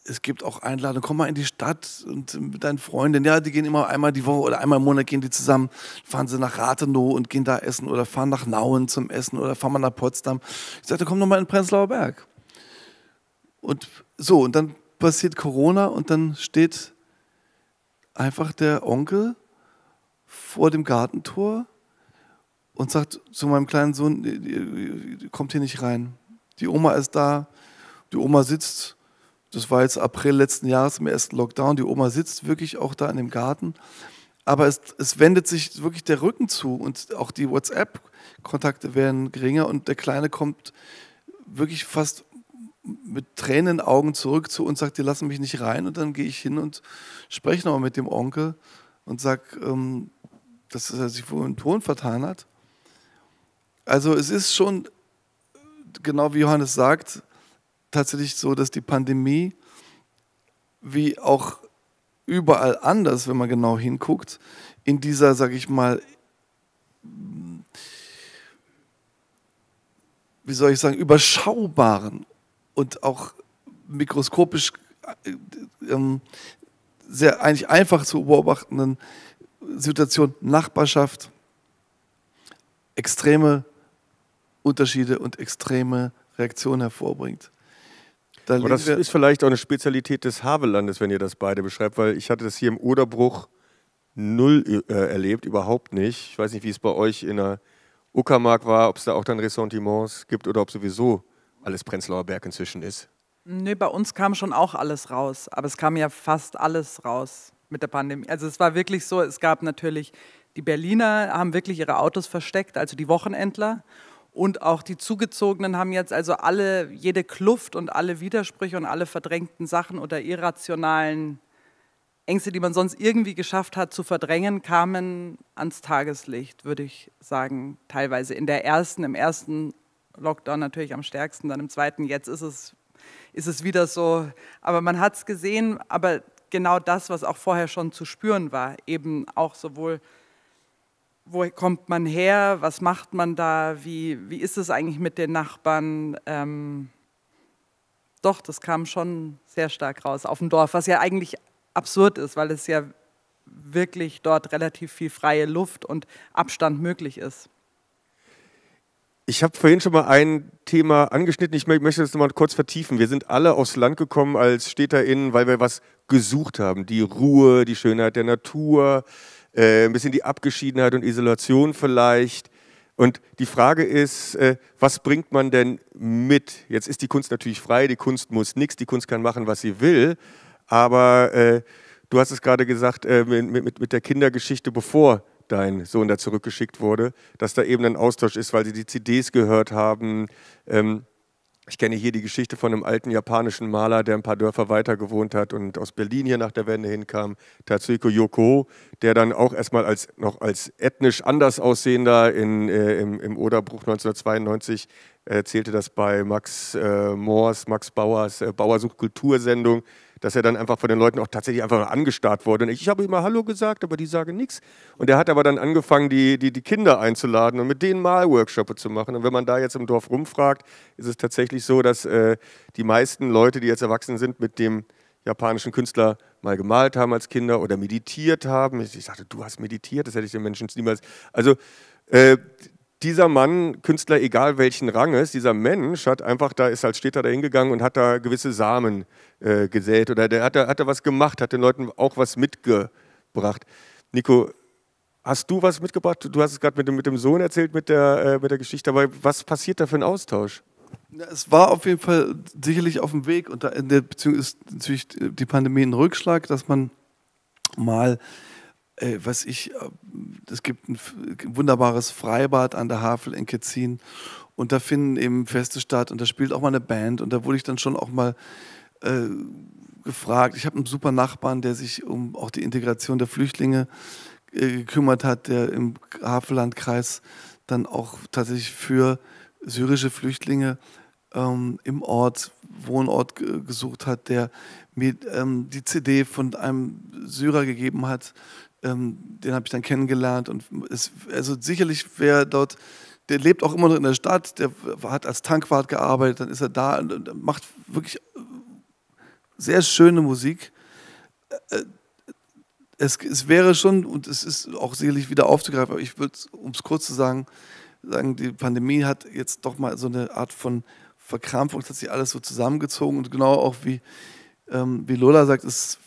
es gibt auch Einladungen, komm mal in die Stadt und mit deinen Freunden. Ja, die gehen immer einmal die Woche oder einmal im Monat gehen die zusammen, fahren sie nach Rathenow und gehen da essen oder fahren nach Nauen zum Essen oder fahren mal nach Potsdam. Ich sagte, komm noch mal in Prenzlauer Berg. Und so, und dann passiert Corona und dann steht einfach der Onkel vor dem Gartentor und sagt zu meinem kleinen Sohn, kommt hier nicht rein. Die Oma ist da, die Oma sitzt, das war jetzt April letzten Jahres im ersten Lockdown, die Oma sitzt wirklich auch da in dem Garten, aber es, es wendet sich wirklich der Rücken zu und auch die WhatsApp-Kontakte werden geringer und der Kleine kommt wirklich fast mit Tränenaugen zurück zu uns, sagt, die lassen mich nicht rein. Und dann gehe ich hin und spreche nochmal mit dem Onkel und sage, ähm, dass er sich wohl im Ton vertan hat. Also es ist schon, genau wie Johannes sagt, tatsächlich so, dass die Pandemie, wie auch überall anders, wenn man genau hinguckt, in dieser, sage ich mal, wie soll ich sagen, überschaubaren und auch mikroskopisch äh, ähm, sehr eigentlich einfach zu beobachtenden Situation Nachbarschaft, extreme Unterschiede und extreme Reaktionen hervorbringt. Da Aber das ist vielleicht auch eine Spezialität des Havellandes, wenn ihr das beide beschreibt, weil ich hatte das hier im Oderbruch null äh, erlebt, überhaupt nicht. Ich weiß nicht, wie es bei euch in der Uckermark war, ob es da auch dann Ressentiments gibt oder ob sowieso alles Prenzlauer Berg inzwischen ist? Nee, bei uns kam schon auch alles raus, aber es kam ja fast alles raus mit der Pandemie. Also es war wirklich so, es gab natürlich, die Berliner haben wirklich ihre Autos versteckt, also die Wochenendler. Und auch die Zugezogenen haben jetzt also alle, jede Kluft und alle Widersprüche und alle verdrängten Sachen oder irrationalen Ängste, die man sonst irgendwie geschafft hat zu verdrängen, kamen ans Tageslicht, würde ich sagen, teilweise in der ersten, im ersten Lockdown natürlich am stärksten, dann im zweiten. Jetzt ist es, ist es wieder so, aber man hat es gesehen, aber genau das, was auch vorher schon zu spüren war, eben auch sowohl wo kommt man her, was macht man da, wie, wie ist es eigentlich mit den Nachbarn. Ähm, doch, das kam schon sehr stark raus auf dem Dorf, was ja eigentlich absurd ist, weil es ja wirklich dort relativ viel freie Luft und Abstand möglich ist. Ich habe vorhin schon mal ein Thema angeschnitten. Ich möchte das nochmal kurz vertiefen. Wir sind alle aufs Land gekommen als StädterInnen, weil wir was gesucht haben. Die Ruhe, die Schönheit der Natur, äh, ein bisschen die Abgeschiedenheit und Isolation vielleicht. Und die Frage ist, äh, was bringt man denn mit? Jetzt ist die Kunst natürlich frei, die Kunst muss nichts, die Kunst kann machen, was sie will. Aber äh, du hast es gerade gesagt, äh, mit, mit, mit der Kindergeschichte, bevor dein Sohn da zurückgeschickt wurde, dass da eben ein Austausch ist, weil sie die CDs gehört haben. Ähm, ich kenne hier die Geschichte von einem alten japanischen Maler, der ein paar Dörfer weiter gewohnt hat und aus Berlin hier nach der Wende hinkam, Tatsuiko Yoko, der dann auch erstmal als, noch als ethnisch anders aussehender in, äh, im, im Oderbruch 1992 erzählte äh, das bei Max äh, Moors, Max Bauers äh, Bauer Kultursendung, dass er dann einfach von den Leuten auch tatsächlich einfach angestarrt wurde. Und ich, ich habe immer Hallo gesagt, aber die sagen nichts. Und er hat aber dann angefangen, die, die, die Kinder einzuladen und mit denen Malworkshops zu machen. Und wenn man da jetzt im Dorf rumfragt, ist es tatsächlich so, dass äh, die meisten Leute, die jetzt erwachsen sind, mit dem japanischen Künstler mal gemalt haben als Kinder oder meditiert haben. Ich dachte, du hast meditiert, das hätte ich den Menschen niemals. Also äh, dieser Mann, Künstler egal welchen Rang Ranges, dieser Mensch hat einfach da, ist halt, steht da hingegangen und hat da gewisse Samen äh, gesät oder der hat da, hat da was gemacht, hat den Leuten auch was mitgebracht. Nico, hast du was mitgebracht? Du hast es gerade mit dem, mit dem Sohn erzählt, mit der, äh, mit der Geschichte, aber was passiert da für ein Austausch? Es war auf jeden Fall sicherlich auf dem Weg und da in der Beziehung ist natürlich die Pandemie ein Rückschlag, dass man mal, äh, was ich, äh, es gibt ein wunderbares Freibad an der Havel in Ketzin und da finden eben Feste statt und da spielt auch mal eine Band und da wurde ich dann schon auch mal äh, gefragt. Ich habe einen super Nachbarn, der sich um auch die Integration der Flüchtlinge äh, gekümmert hat, der im Havellandkreis dann auch tatsächlich für syrische Flüchtlinge ähm, im Ort, Wohnort gesucht hat, der mir ähm, die CD von einem Syrer gegeben hat, ähm, den habe ich dann kennengelernt und es, also sicherlich wäre dort, der lebt auch immer noch in der Stadt, der hat als Tankwart gearbeitet, dann ist er da und macht wirklich äh, sehr schöne Musik. Äh, äh, es, es wäre schon, und es ist auch sicherlich wieder aufzugreifen, aber ich würde, um es kurz zu sagen, sagen, die Pandemie hat jetzt doch mal so eine Art von Verkrampfung, es hat sich alles so zusammengezogen und genau auch wie, ähm, wie Lola sagt, es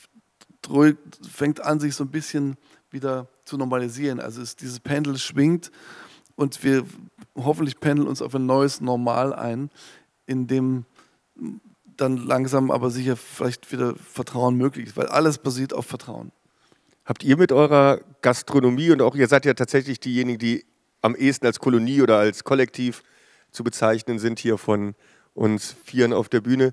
fängt an, sich so ein bisschen wieder zu normalisieren. Also ist, dieses Pendel schwingt und wir hoffentlich pendeln uns auf ein neues Normal ein, in dem dann langsam aber sicher vielleicht wieder Vertrauen möglich ist, weil alles basiert auf Vertrauen. Habt ihr mit eurer Gastronomie und auch ihr seid ja tatsächlich diejenigen, die am ehesten als Kolonie oder als Kollektiv zu bezeichnen sind hier von uns Vieren auf der Bühne,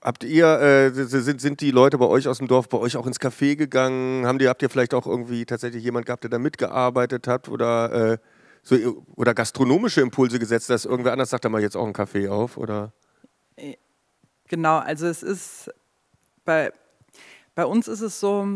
Habt ihr, äh, sind, sind die Leute bei euch aus dem Dorf bei euch auch ins Café gegangen? Haben die, habt ihr vielleicht auch irgendwie tatsächlich jemand gehabt, der da mitgearbeitet hat oder, äh, so, oder gastronomische Impulse gesetzt, dass irgendwer anders sagt, da mal jetzt auch einen Kaffee auf? Oder? Äh, genau, also es ist bei, bei uns ist es so,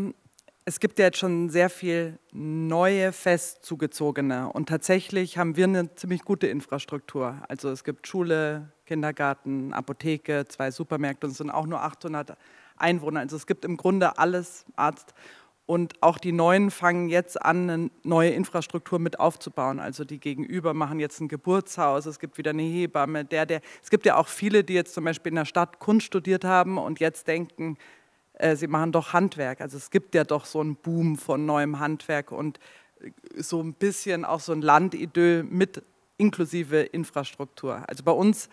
es gibt ja jetzt schon sehr viel neue Festzugezogene und tatsächlich haben wir eine ziemlich gute Infrastruktur. Also es gibt Schule, Kindergarten, Apotheke, zwei Supermärkte und es sind auch nur 800 Einwohner. Also es gibt im Grunde alles Arzt und auch die Neuen fangen jetzt an, eine neue Infrastruktur mit aufzubauen. Also die Gegenüber machen jetzt ein Geburtshaus, es gibt wieder eine Hebamme, der, der. Es gibt ja auch viele, die jetzt zum Beispiel in der Stadt Kunst studiert haben und jetzt denken, äh, sie machen doch Handwerk. Also es gibt ja doch so einen Boom von neuem Handwerk und äh, so ein bisschen auch so ein Landidyll mit inklusive Infrastruktur. Also bei uns,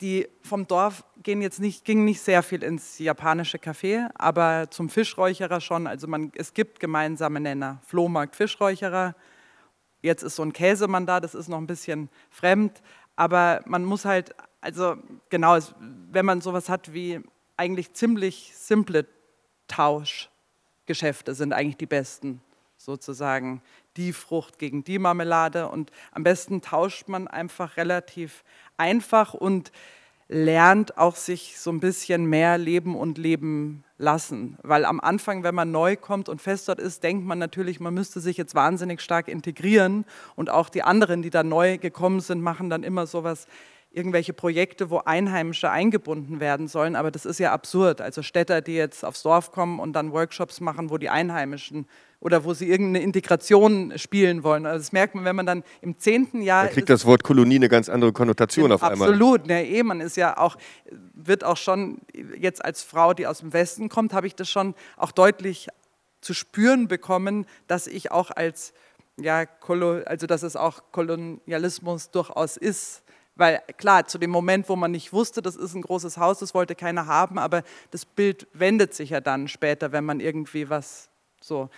die vom Dorf gehen jetzt nicht, ging nicht sehr viel ins japanische Café, aber zum Fischräucherer schon. Also man, es gibt gemeinsame Nenner. Flohmarkt, Fischräucherer. Jetzt ist so ein Käsemann da, das ist noch ein bisschen fremd, aber man muss halt, also genau, wenn man sowas hat wie eigentlich ziemlich simple Tauschgeschäfte sind eigentlich die besten sozusagen die Frucht gegen die Marmelade und am besten tauscht man einfach relativ einfach und lernt auch sich so ein bisschen mehr leben und leben lassen. Weil am Anfang, wenn man neu kommt und fest dort ist, denkt man natürlich, man müsste sich jetzt wahnsinnig stark integrieren und auch die anderen, die da neu gekommen sind, machen dann immer sowas irgendwelche Projekte, wo Einheimische eingebunden werden sollen, aber das ist ja absurd. Also Städter, die jetzt aufs Dorf kommen und dann Workshops machen, wo die Einheimischen oder wo sie irgendeine Integration spielen wollen. Also das merkt man, wenn man dann im zehnten Jahr. Da kriegt das Wort Kolonie eine ganz andere Konnotation auf einmal. Absolut. Ne, eh, man ist ja auch, wird auch schon jetzt als Frau, die aus dem Westen kommt, habe ich das schon auch deutlich zu spüren bekommen, dass ich auch als ja, also dass es auch Kolonialismus durchaus ist, weil klar, zu dem Moment, wo man nicht wusste, das ist ein großes Haus, das wollte keiner haben, aber das Bild wendet sich ja dann später, wenn man irgendwie was so.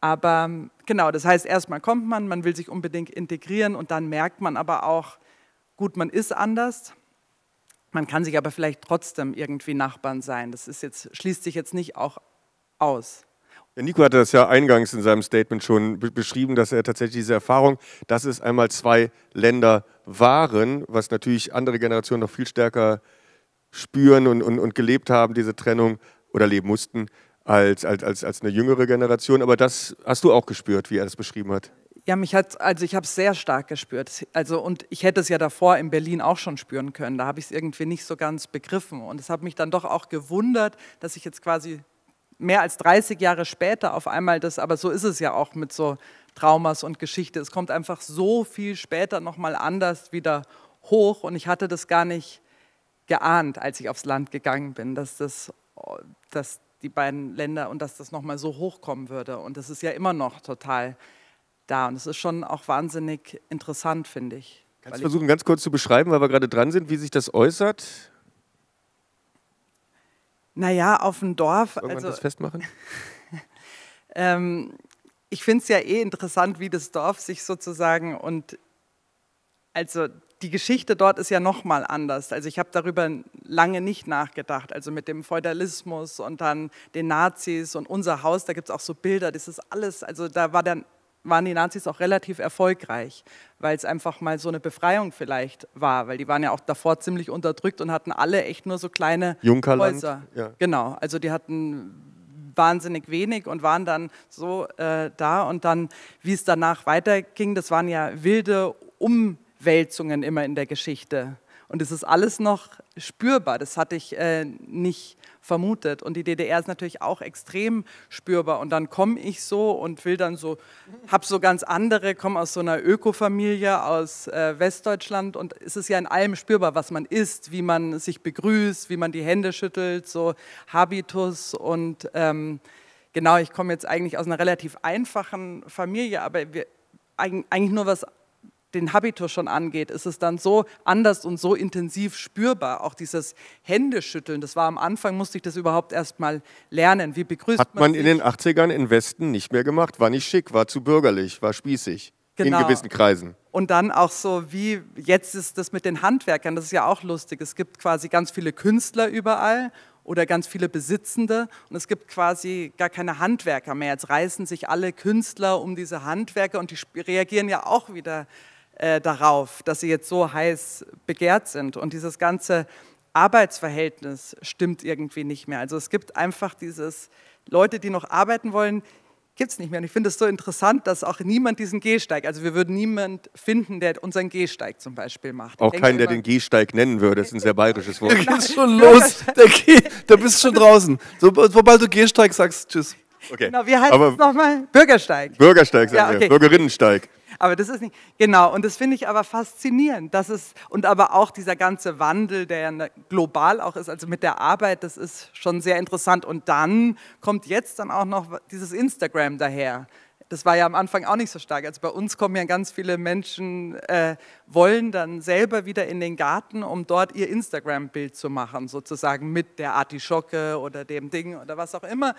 Aber genau, das heißt, erstmal kommt man, man will sich unbedingt integrieren und dann merkt man aber auch, gut, man ist anders. Man kann sich aber vielleicht trotzdem irgendwie Nachbarn sein. Das ist jetzt, schließt sich jetzt nicht auch aus. Ja, Nico hatte das ja eingangs in seinem Statement schon beschrieben, dass er tatsächlich diese Erfahrung, dass es einmal zwei Länder waren, was natürlich andere Generationen noch viel stärker spüren und, und, und gelebt haben, diese Trennung oder leben mussten, als, als, als, als eine jüngere Generation. Aber das hast du auch gespürt, wie er das beschrieben hat. Ja, mich hat also ich habe es sehr stark gespürt. Also und ich hätte es ja davor in Berlin auch schon spüren können. Da habe ich es irgendwie nicht so ganz begriffen und es hat mich dann doch auch gewundert, dass ich jetzt quasi mehr als 30 Jahre später auf einmal das, aber so ist es ja auch mit so Traumas und Geschichte. Es kommt einfach so viel später nochmal anders wieder hoch und ich hatte das gar nicht geahnt, als ich aufs Land gegangen bin, dass das, dass die beiden Länder und dass das nochmal so hochkommen würde. Und das ist ja immer noch total da und es ist schon auch wahnsinnig interessant, finde ich. Kannst du versuchen, ganz kurz zu beschreiben, weil wir gerade dran sind, wie sich das äußert? Naja, auf dem Dorf. Irgendwann also, das festmachen? ähm, ich finde es ja eh interessant, wie das Dorf sich sozusagen und also die Geschichte dort ist ja nochmal anders. Also ich habe darüber lange nicht nachgedacht. Also mit dem Feudalismus und dann den Nazis und unser Haus, da gibt es auch so Bilder, das ist alles, also da war dann waren die Nazis auch relativ erfolgreich, weil es einfach mal so eine Befreiung vielleicht war, weil die waren ja auch davor ziemlich unterdrückt und hatten alle echt nur so kleine Junkerland, Häuser. Ja. Genau, also die hatten wahnsinnig wenig und waren dann so äh, da und dann, wie es danach weiterging, das waren ja wilde Umwälzungen immer in der Geschichte. Und es ist alles noch spürbar. Das hatte ich äh, nicht vermutet. Und die DDR ist natürlich auch extrem spürbar. Und dann komme ich so und will dann so, habe so ganz andere, komme aus so einer Ökofamilie aus äh, Westdeutschland und es ist ja in allem spürbar, was man isst, wie man sich begrüßt, wie man die Hände schüttelt, so Habitus und ähm, genau, ich komme jetzt eigentlich aus einer relativ einfachen Familie, aber wir, eigentlich nur was den Habitus schon angeht, ist es dann so anders und so intensiv spürbar. Auch dieses Händeschütteln, das war am Anfang, musste ich das überhaupt erst mal lernen. Wie begrüßt man Hat man, man in den 80ern im Westen nicht mehr gemacht, war nicht schick, war zu bürgerlich, war spießig. Genau. In gewissen Kreisen. Und dann auch so, wie jetzt ist das mit den Handwerkern, das ist ja auch lustig. Es gibt quasi ganz viele Künstler überall oder ganz viele Besitzende und es gibt quasi gar keine Handwerker mehr. Jetzt reißen sich alle Künstler um diese Handwerker und die reagieren ja auch wieder äh, darauf, dass sie jetzt so heiß begehrt sind. Und dieses ganze Arbeitsverhältnis stimmt irgendwie nicht mehr. Also es gibt einfach dieses, Leute, die noch arbeiten wollen, gibt es nicht mehr. Und ich finde es so interessant, dass auch niemand diesen Gehsteig, also wir würden niemand finden, der unseren Gehsteig zum Beispiel macht. auch keinen, der den Gehsteig nennen würde, das ist ein sehr bayerisches Wort. Da geht's schon genau. los, da, da bist du schon draußen. So, sobald du Gehsteig sagst, tschüss. Okay. Genau, wir halten nochmal Bürgersteig. Bürgersteig, sagen ja, okay. wir. Bürgerinnensteig aber das ist nicht, genau, und das finde ich aber faszinierend, dass es, und aber auch dieser ganze Wandel, der ne, global auch ist, also mit der Arbeit, das ist schon sehr interessant. Und dann kommt jetzt dann auch noch dieses Instagram daher. Das war ja am Anfang auch nicht so stark. Also bei uns kommen ja ganz viele Menschen, äh, wollen dann selber wieder in den Garten, um dort ihr Instagram-Bild zu machen, sozusagen mit der Artischocke oder dem Ding oder was auch immer.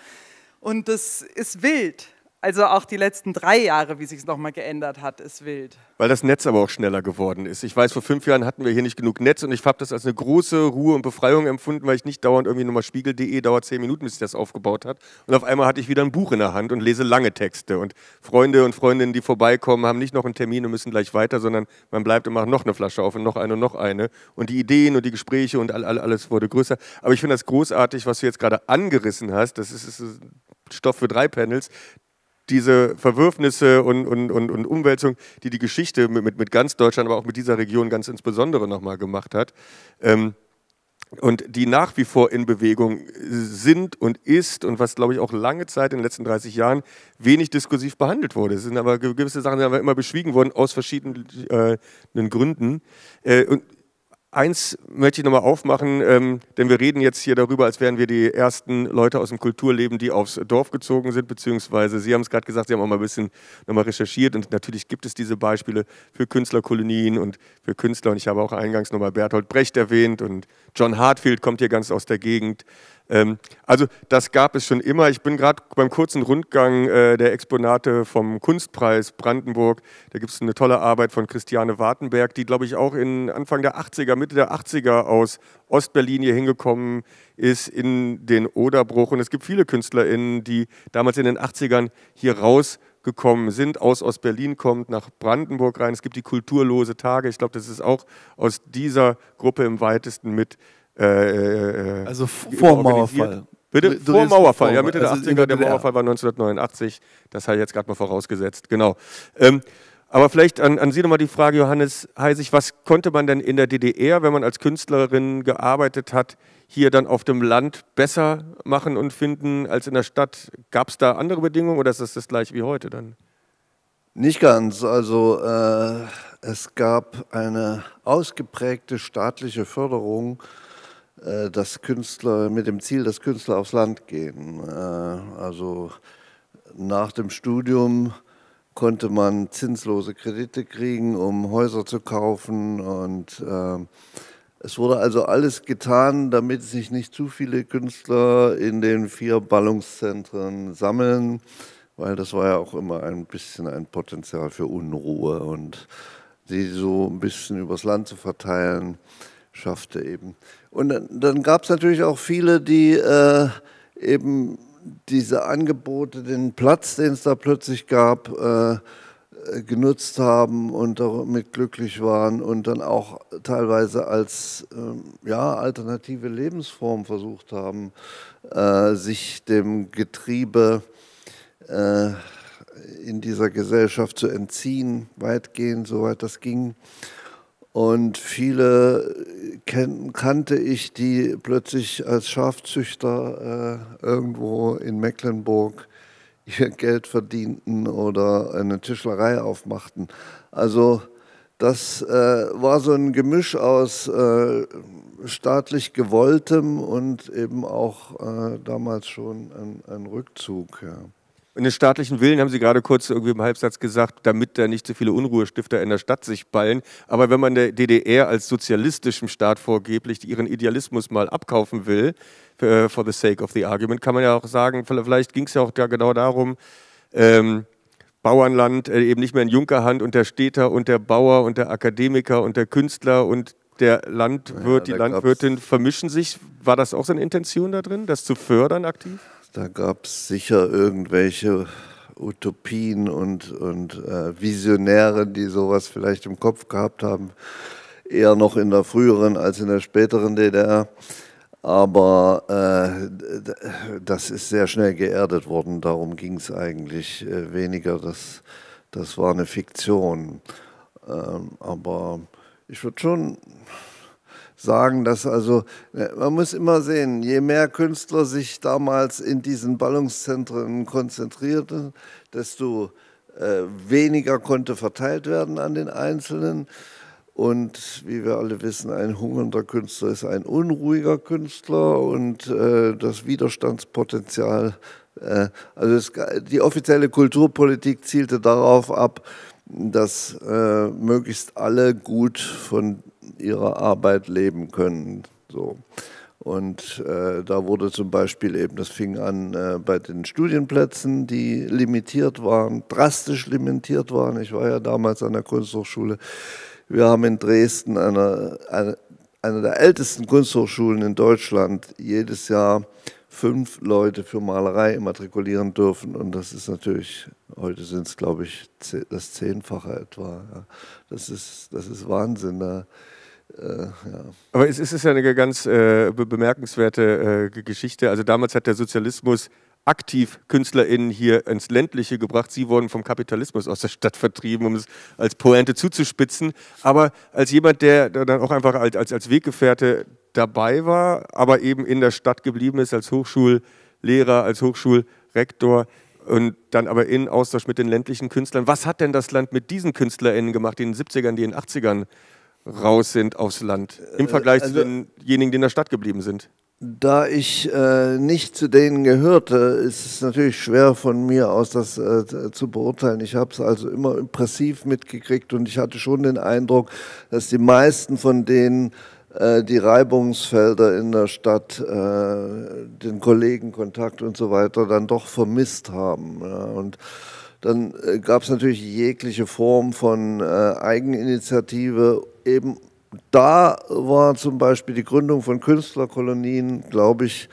Und das ist wild. Also auch die letzten drei Jahre, wie sich es nochmal geändert hat, ist wild. Weil das Netz aber auch schneller geworden ist. Ich weiß, vor fünf Jahren hatten wir hier nicht genug Netz und ich habe das als eine große Ruhe und Befreiung empfunden, weil ich nicht dauernd irgendwie nochmal spiegel.de dauert zehn Minuten, bis ich das aufgebaut hat. Und auf einmal hatte ich wieder ein Buch in der Hand und lese lange Texte. Und Freunde und Freundinnen, die vorbeikommen, haben nicht noch einen Termin und müssen gleich weiter, sondern man bleibt und macht noch eine Flasche auf und noch eine und noch eine. Und die Ideen und die Gespräche und all, all, alles wurde größer. Aber ich finde das großartig, was du jetzt gerade angerissen hast. Das ist, ist Stoff für drei Panels, diese Verwürfnisse und, und, und, und Umwälzung, die die Geschichte mit, mit, mit ganz Deutschland, aber auch mit dieser Region ganz insbesondere nochmal gemacht hat. Ähm, und die nach wie vor in Bewegung sind und ist und was, glaube ich, auch lange Zeit in den letzten 30 Jahren wenig diskursiv behandelt wurde. Es sind aber gewisse Sachen, die aber immer beschwiegen worden aus verschiedenen äh, Gründen. Äh, und Eins möchte ich nochmal aufmachen, ähm, denn wir reden jetzt hier darüber, als wären wir die ersten Leute aus dem Kulturleben, die aufs Dorf gezogen sind, beziehungsweise Sie haben es gerade gesagt, Sie haben auch mal ein bisschen nochmal recherchiert und natürlich gibt es diese Beispiele für Künstlerkolonien und für Künstler und ich habe auch eingangs nochmal Berthold Brecht erwähnt und John Hartfield kommt hier ganz aus der Gegend. Ähm, also das gab es schon immer. Ich bin gerade beim kurzen Rundgang äh, der Exponate vom Kunstpreis Brandenburg. Da gibt es eine tolle Arbeit von Christiane Wartenberg, die, glaube ich, auch in Anfang der 80er, Mitte der 80er aus Ostberlin hier hingekommen ist in den Oderbruch. Und es gibt viele KünstlerInnen, die damals in den 80ern hier raus gekommen sind, aus Ostberlin kommt, nach Brandenburg rein. Es gibt die kulturlose Tage. Ich glaube, das ist auch aus dieser Gruppe im weitesten mit äh, äh, äh, also vor Mauerfall. Bitte, du vor Mauerfall, vor, ja, Mitte also der 80er. Der Mauerfall war 1989. Das habe ich jetzt gerade mal vorausgesetzt. Genau. Ähm, aber vielleicht an, an Sie nochmal die Frage, Johannes Heisig, was konnte man denn in der DDR, wenn man als Künstlerin gearbeitet hat, hier dann auf dem Land besser machen und finden als in der Stadt? Gab es da andere Bedingungen oder ist das das gleiche wie heute dann? Nicht ganz. Also äh, es gab eine ausgeprägte staatliche Förderung äh, dass Künstler mit dem Ziel, dass Künstler aufs Land gehen. Äh, also nach dem Studium konnte man zinslose Kredite kriegen, um Häuser zu kaufen und äh, es wurde also alles getan, damit sich nicht zu viele Künstler in den vier Ballungszentren sammeln, weil das war ja auch immer ein bisschen ein Potenzial für Unruhe und sie so ein bisschen übers Land zu verteilen, schaffte eben und dann, dann gab es natürlich auch viele, die äh, eben diese Angebote, den Platz, den es da plötzlich gab, äh, genutzt haben und damit glücklich waren und dann auch teilweise als äh, ja, alternative Lebensform versucht haben, äh, sich dem Getriebe äh, in dieser Gesellschaft zu entziehen, weitgehend, soweit das ging. Und viele äh, ken kannte ich, die plötzlich als Schafzüchter äh, irgendwo in Mecklenburg ihr Geld verdienten oder eine Tischlerei aufmachten. Also das äh, war so ein Gemisch aus äh, staatlich gewolltem und eben auch äh, damals schon ein, ein Rückzug. Ja. Und den staatlichen Willen haben Sie gerade kurz irgendwie im Halbsatz gesagt, damit da nicht so viele Unruhestifter in der Stadt sich ballen. Aber wenn man der DDR als sozialistischem Staat vorgeblich ihren Idealismus mal abkaufen will, äh, for the sake of the argument, kann man ja auch sagen, vielleicht ging es ja auch genau darum, ähm, Bauernland äh, eben nicht mehr in Junkerhand und der Städter und der Bauer und der Akademiker und der Künstler und der Landwirt, ja, die Landwirtin vermischen sich. War das auch seine Intention da drin, das zu fördern aktiv? Da gab es sicher irgendwelche Utopien und, und äh, Visionäre, die sowas vielleicht im Kopf gehabt haben. Eher noch in der früheren als in der späteren DDR. Aber äh, das ist sehr schnell geerdet worden. Darum ging es eigentlich äh, weniger. Das, das war eine Fiktion. Ähm, aber ich würde schon sagen, dass also, äh, man muss immer sehen, je mehr Künstler sich damals in diesen Ballungszentren konzentrierten, desto äh, weniger konnte verteilt werden an den Einzelnen. Und wie wir alle wissen, ein hungernder Künstler ist ein unruhiger Künstler und äh, das Widerstandspotenzial, äh, also es, die offizielle Kulturpolitik zielte darauf ab, dass äh, möglichst alle gut von ihrer Arbeit leben können. So. Und äh, da wurde zum Beispiel eben, das fing an äh, bei den Studienplätzen, die limitiert waren, drastisch limitiert waren. Ich war ja damals an der Kunsthochschule. Wir haben in Dresden einer eine, eine der ältesten Kunsthochschulen in Deutschland jedes Jahr fünf Leute für Malerei immatrikulieren dürfen. Und das ist natürlich, heute sind es, glaube ich, das Zehnfache etwa. Das, ist, das ist Wahnsinn. Da äh, ja. Aber es ist ja eine ganz äh, bemerkenswerte äh, Geschichte. Also damals hat der Sozialismus aktiv KünstlerInnen hier ins Ländliche gebracht. Sie wurden vom Kapitalismus aus der Stadt vertrieben, um es als Pointe zuzuspitzen. Aber als jemand, der dann auch einfach als, als Weggefährte dabei war, aber eben in der Stadt geblieben ist, als Hochschullehrer, als Hochschulrektor, und dann aber in Austausch mit den ländlichen Künstlern. Was hat denn das Land mit diesen KünstlerInnen gemacht, die in den 70ern, die in den 80ern raus sind aufs Land äh, im Vergleich also, zu denjenigen, die in der Stadt geblieben sind? Da ich äh, nicht zu denen gehörte, ist es natürlich schwer von mir aus, das äh, zu beurteilen. Ich habe es also immer impressiv mitgekriegt und ich hatte schon den Eindruck, dass die meisten von denen äh, die Reibungsfelder in der Stadt, äh, den Kollegenkontakt und so weiter dann doch vermisst haben. Und dann gab es natürlich jegliche Form von Eigeninitiative eben da war zum Beispiel die Gründung von Künstlerkolonien, glaube ich,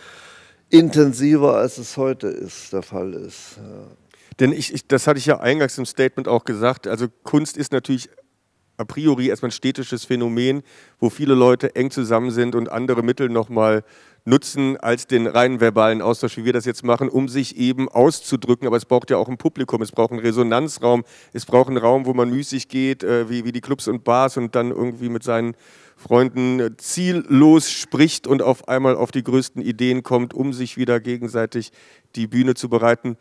intensiver, als es heute ist, der Fall ist. Ja. Denn ich, ich, das hatte ich ja eingangs im Statement auch gesagt, also Kunst ist natürlich a priori erstmal ein städtisches Phänomen, wo viele Leute eng zusammen sind und andere Mittel nochmal äh, nutzen als den reinen verbalen Austausch, wie wir das jetzt machen, um sich eben auszudrücken. Aber es braucht ja auch ein Publikum, es braucht einen Resonanzraum, es braucht einen Raum, wo man müßig geht, äh, wie, wie die Clubs und Bars und dann irgendwie mit seinen Freunden äh, ziellos spricht und auf einmal auf die größten Ideen kommt, um sich wieder gegenseitig die Bühne zu bereiten.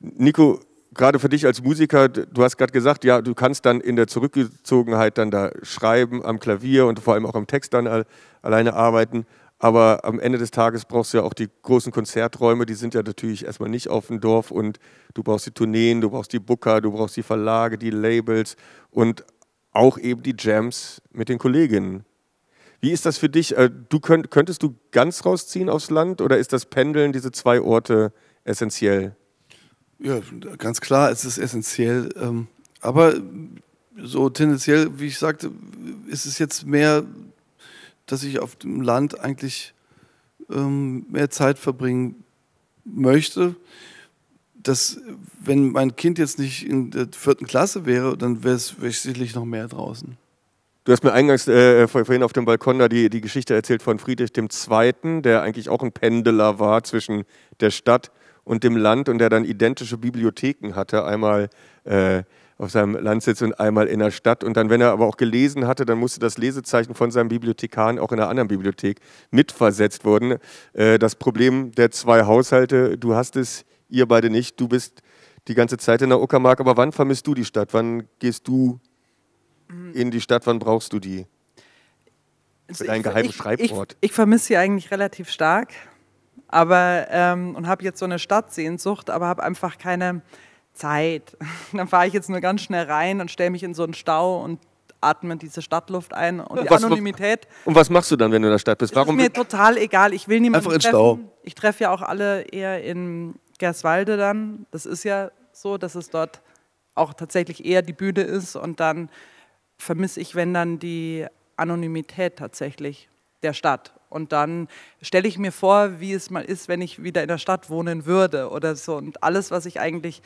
Nico, gerade für dich als Musiker, du hast gerade gesagt, ja, du kannst dann in der Zurückgezogenheit dann da schreiben am Klavier und vor allem auch am Text dann alleine arbeiten. Aber am Ende des Tages brauchst du ja auch die großen Konzerträume, die sind ja natürlich erstmal nicht auf dem Dorf und du brauchst die Tourneen, du brauchst die Booker, du brauchst die Verlage, die Labels und auch eben die Jams mit den Kolleginnen. Wie ist das für dich? Äh, du könnt, könntest du ganz rausziehen aufs Land oder ist das Pendeln, diese zwei Orte, essentiell? Ja, ganz klar, es ist essentiell. Ähm, aber so tendenziell, wie ich sagte, ist es jetzt mehr dass ich auf dem Land eigentlich ähm, mehr Zeit verbringen möchte. Dass, wenn mein Kind jetzt nicht in der vierten Klasse wäre, dann wäre es wär sicherlich noch mehr draußen. Du hast mir eingangs äh, äh vorhin auf dem Balkon da die, die Geschichte erzählt von Friedrich II., der eigentlich auch ein Pendler war zwischen der Stadt und dem Land und der dann identische Bibliotheken hatte. Einmal äh, auf seinem Landsitz und einmal in der Stadt. Und dann, wenn er aber auch gelesen hatte, dann musste das Lesezeichen von seinem Bibliothekar auch in einer anderen Bibliothek mitversetzt worden. Äh, das Problem der zwei Haushalte, du hast es, ihr beide nicht, du bist die ganze Zeit in der Uckermark, aber wann vermisst du die Stadt? Wann gehst du in die Stadt? Wann brauchst du die? Für dein geheimes Schreibwort. Ich, ich, vermisse sie eigentlich relativ stark aber ähm, und habe jetzt so eine Stadtsehnsucht, aber habe einfach keine Zeit. Dann fahre ich jetzt nur ganz schnell rein und stelle mich in so einen Stau und atme diese Stadtluft ein und die was, Anonymität. Und was machst du dann, wenn du in der Stadt bist? Warum? Ist mir total egal. Ich will niemanden treffen. Stau. Ich treffe ja auch alle eher in Gerswalde dann. Das ist ja so, dass es dort auch tatsächlich eher die Bühne ist und dann vermisse ich, wenn dann die Anonymität tatsächlich der Stadt. Und dann stelle ich mir vor, wie es mal ist, wenn ich wieder in der Stadt wohnen würde oder so. Und alles, was ich eigentlich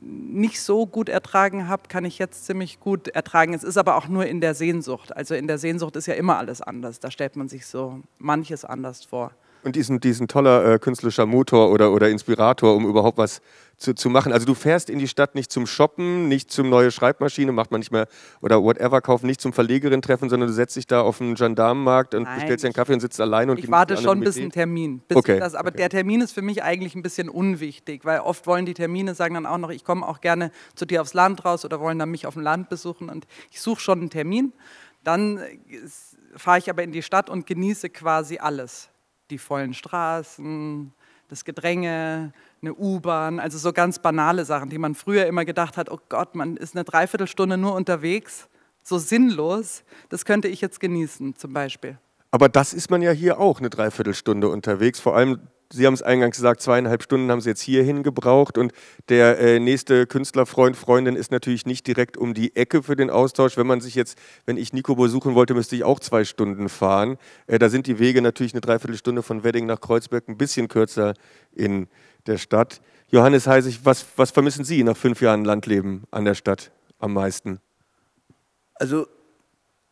nicht so gut ertragen habe, kann ich jetzt ziemlich gut ertragen. Es ist aber auch nur in der Sehnsucht. Also in der Sehnsucht ist ja immer alles anders. Da stellt man sich so manches anders vor. Und die ist ein, toller äh, künstlerischer Motor oder, oder Inspirator, um überhaupt was zu, zu machen. Also du fährst in die Stadt nicht zum Shoppen, nicht zum neue Schreibmaschine, macht man nicht mehr, oder whatever kaufen, nicht zum Verlegerin treffen, sondern du setzt dich da auf den Gendarmenmarkt und Nein. bestellst dir einen Kaffee und sitzt allein und Ich warte schon bis ein Termin. Bis okay. Das, aber okay. der Termin ist für mich eigentlich ein bisschen unwichtig, weil oft wollen die Termine, sagen dann auch noch, ich komme auch gerne zu dir aufs Land raus oder wollen dann mich auf dem Land besuchen und ich suche schon einen Termin. Dann äh, fahre ich aber in die Stadt und genieße quasi alles die vollen Straßen, das Gedränge, eine U-Bahn, also so ganz banale Sachen, die man früher immer gedacht hat, oh Gott, man ist eine Dreiviertelstunde nur unterwegs, so sinnlos, das könnte ich jetzt genießen zum Beispiel. Aber das ist man ja hier auch eine Dreiviertelstunde unterwegs, vor allem Sie haben es eingangs gesagt, zweieinhalb Stunden haben Sie jetzt hierhin gebraucht und der äh, nächste Künstlerfreund, Freundin ist natürlich nicht direkt um die Ecke für den Austausch. Wenn man sich jetzt, wenn ich Nico besuchen wollte, müsste ich auch zwei Stunden fahren. Äh, da sind die Wege natürlich eine Dreiviertelstunde von Wedding nach Kreuzberg ein bisschen kürzer in der Stadt. Johannes Heisig, was, was vermissen Sie nach fünf Jahren Landleben an der Stadt am meisten? Also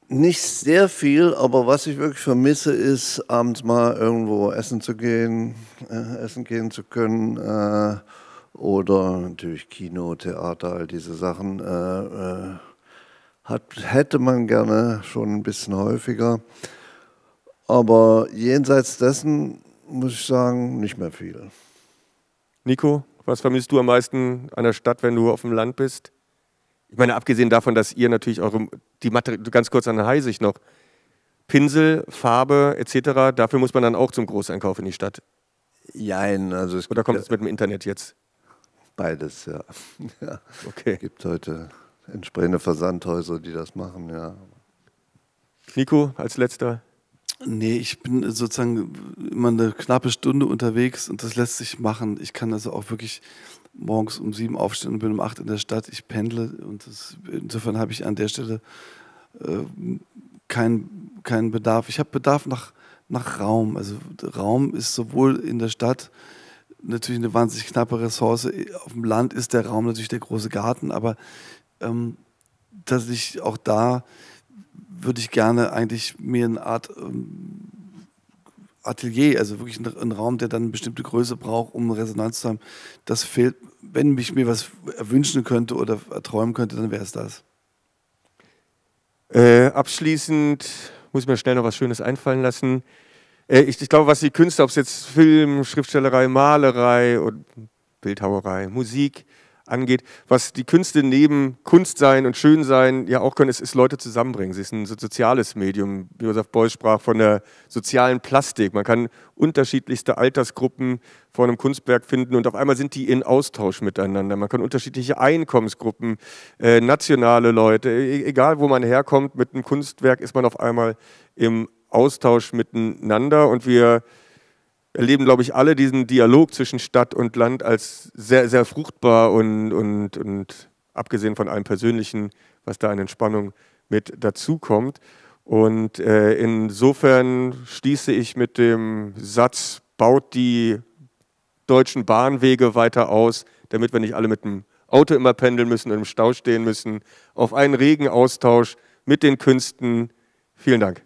nicht sehr viel, aber was ich wirklich vermisse, ist abends mal irgendwo essen zu gehen, äh, essen gehen zu können äh, oder natürlich Kino, Theater, all diese Sachen. Äh, äh, hat, hätte man gerne schon ein bisschen häufiger. Aber jenseits dessen muss ich sagen, nicht mehr viel. Nico, was vermisst du am meisten an der Stadt, wenn du auf dem Land bist? Ich meine, abgesehen davon, dass ihr natürlich eure, die Materi ganz kurz an der Heisig noch, Pinsel, Farbe etc., dafür muss man dann auch zum Großeinkauf in die Stadt. Jein, also es Oder kommt es mit dem Internet jetzt? Beides, ja. ja. Okay. Es gibt heute entsprechende Versandhäuser, die das machen, ja. Nico, als letzter. Nee, ich bin sozusagen immer eine knappe Stunde unterwegs und das lässt sich machen. Ich kann also auch wirklich morgens um sieben aufstehen und bin um acht in der Stadt. Ich pendle und das, insofern habe ich an der Stelle äh, keinen kein Bedarf. Ich habe Bedarf nach, nach Raum. Also Raum ist sowohl in der Stadt natürlich eine wahnsinnig knappe Ressource. Auf dem Land ist der Raum natürlich der große Garten, aber ähm, dass ich auch da würde ich gerne eigentlich mir eine Art ähm, Atelier, also wirklich einen, Raum, der dann eine bestimmte Größe braucht, um Resonanz zu haben, das fehlt wenn ich mir was erwünschen könnte oder erträumen könnte, dann wäre es das. Äh, abschließend muss ich mir schnell noch was Schönes einfallen lassen. Äh, ich, ich, glaube, was die Künste, ob es jetzt Film, Schriftstellerei, Malerei und Bildhauerei, Musik, angeht, was die Künste neben Kunst sein und schön sein ja auch können, ist, ist Leute zusammenbringen. Sie ist ein soziales Medium. Josef Beuys sprach von der sozialen Plastik. Man kann unterschiedlichste Altersgruppen vor einem Kunstwerk finden und auf einmal sind die in Austausch miteinander. Man kann unterschiedliche Einkommensgruppen, äh, nationale Leute, e, e, egal wo man herkommt, mit einem Kunstwerk ist man auf einmal im Austausch miteinander und wir erleben, glaube ich, alle diesen Dialog zwischen Stadt und Land als sehr, sehr fruchtbar und, und, und abgesehen von allem Persönlichen, was da an Entspannung mit dazukommt. Und äh, insofern schließe ich mit dem Satz, baut die deutschen Bahnwege weiter aus, damit wir nicht alle mit dem Auto immer pendeln müssen und im Stau stehen müssen. Auf einen regen Austausch mit den Künsten. Vielen Dank.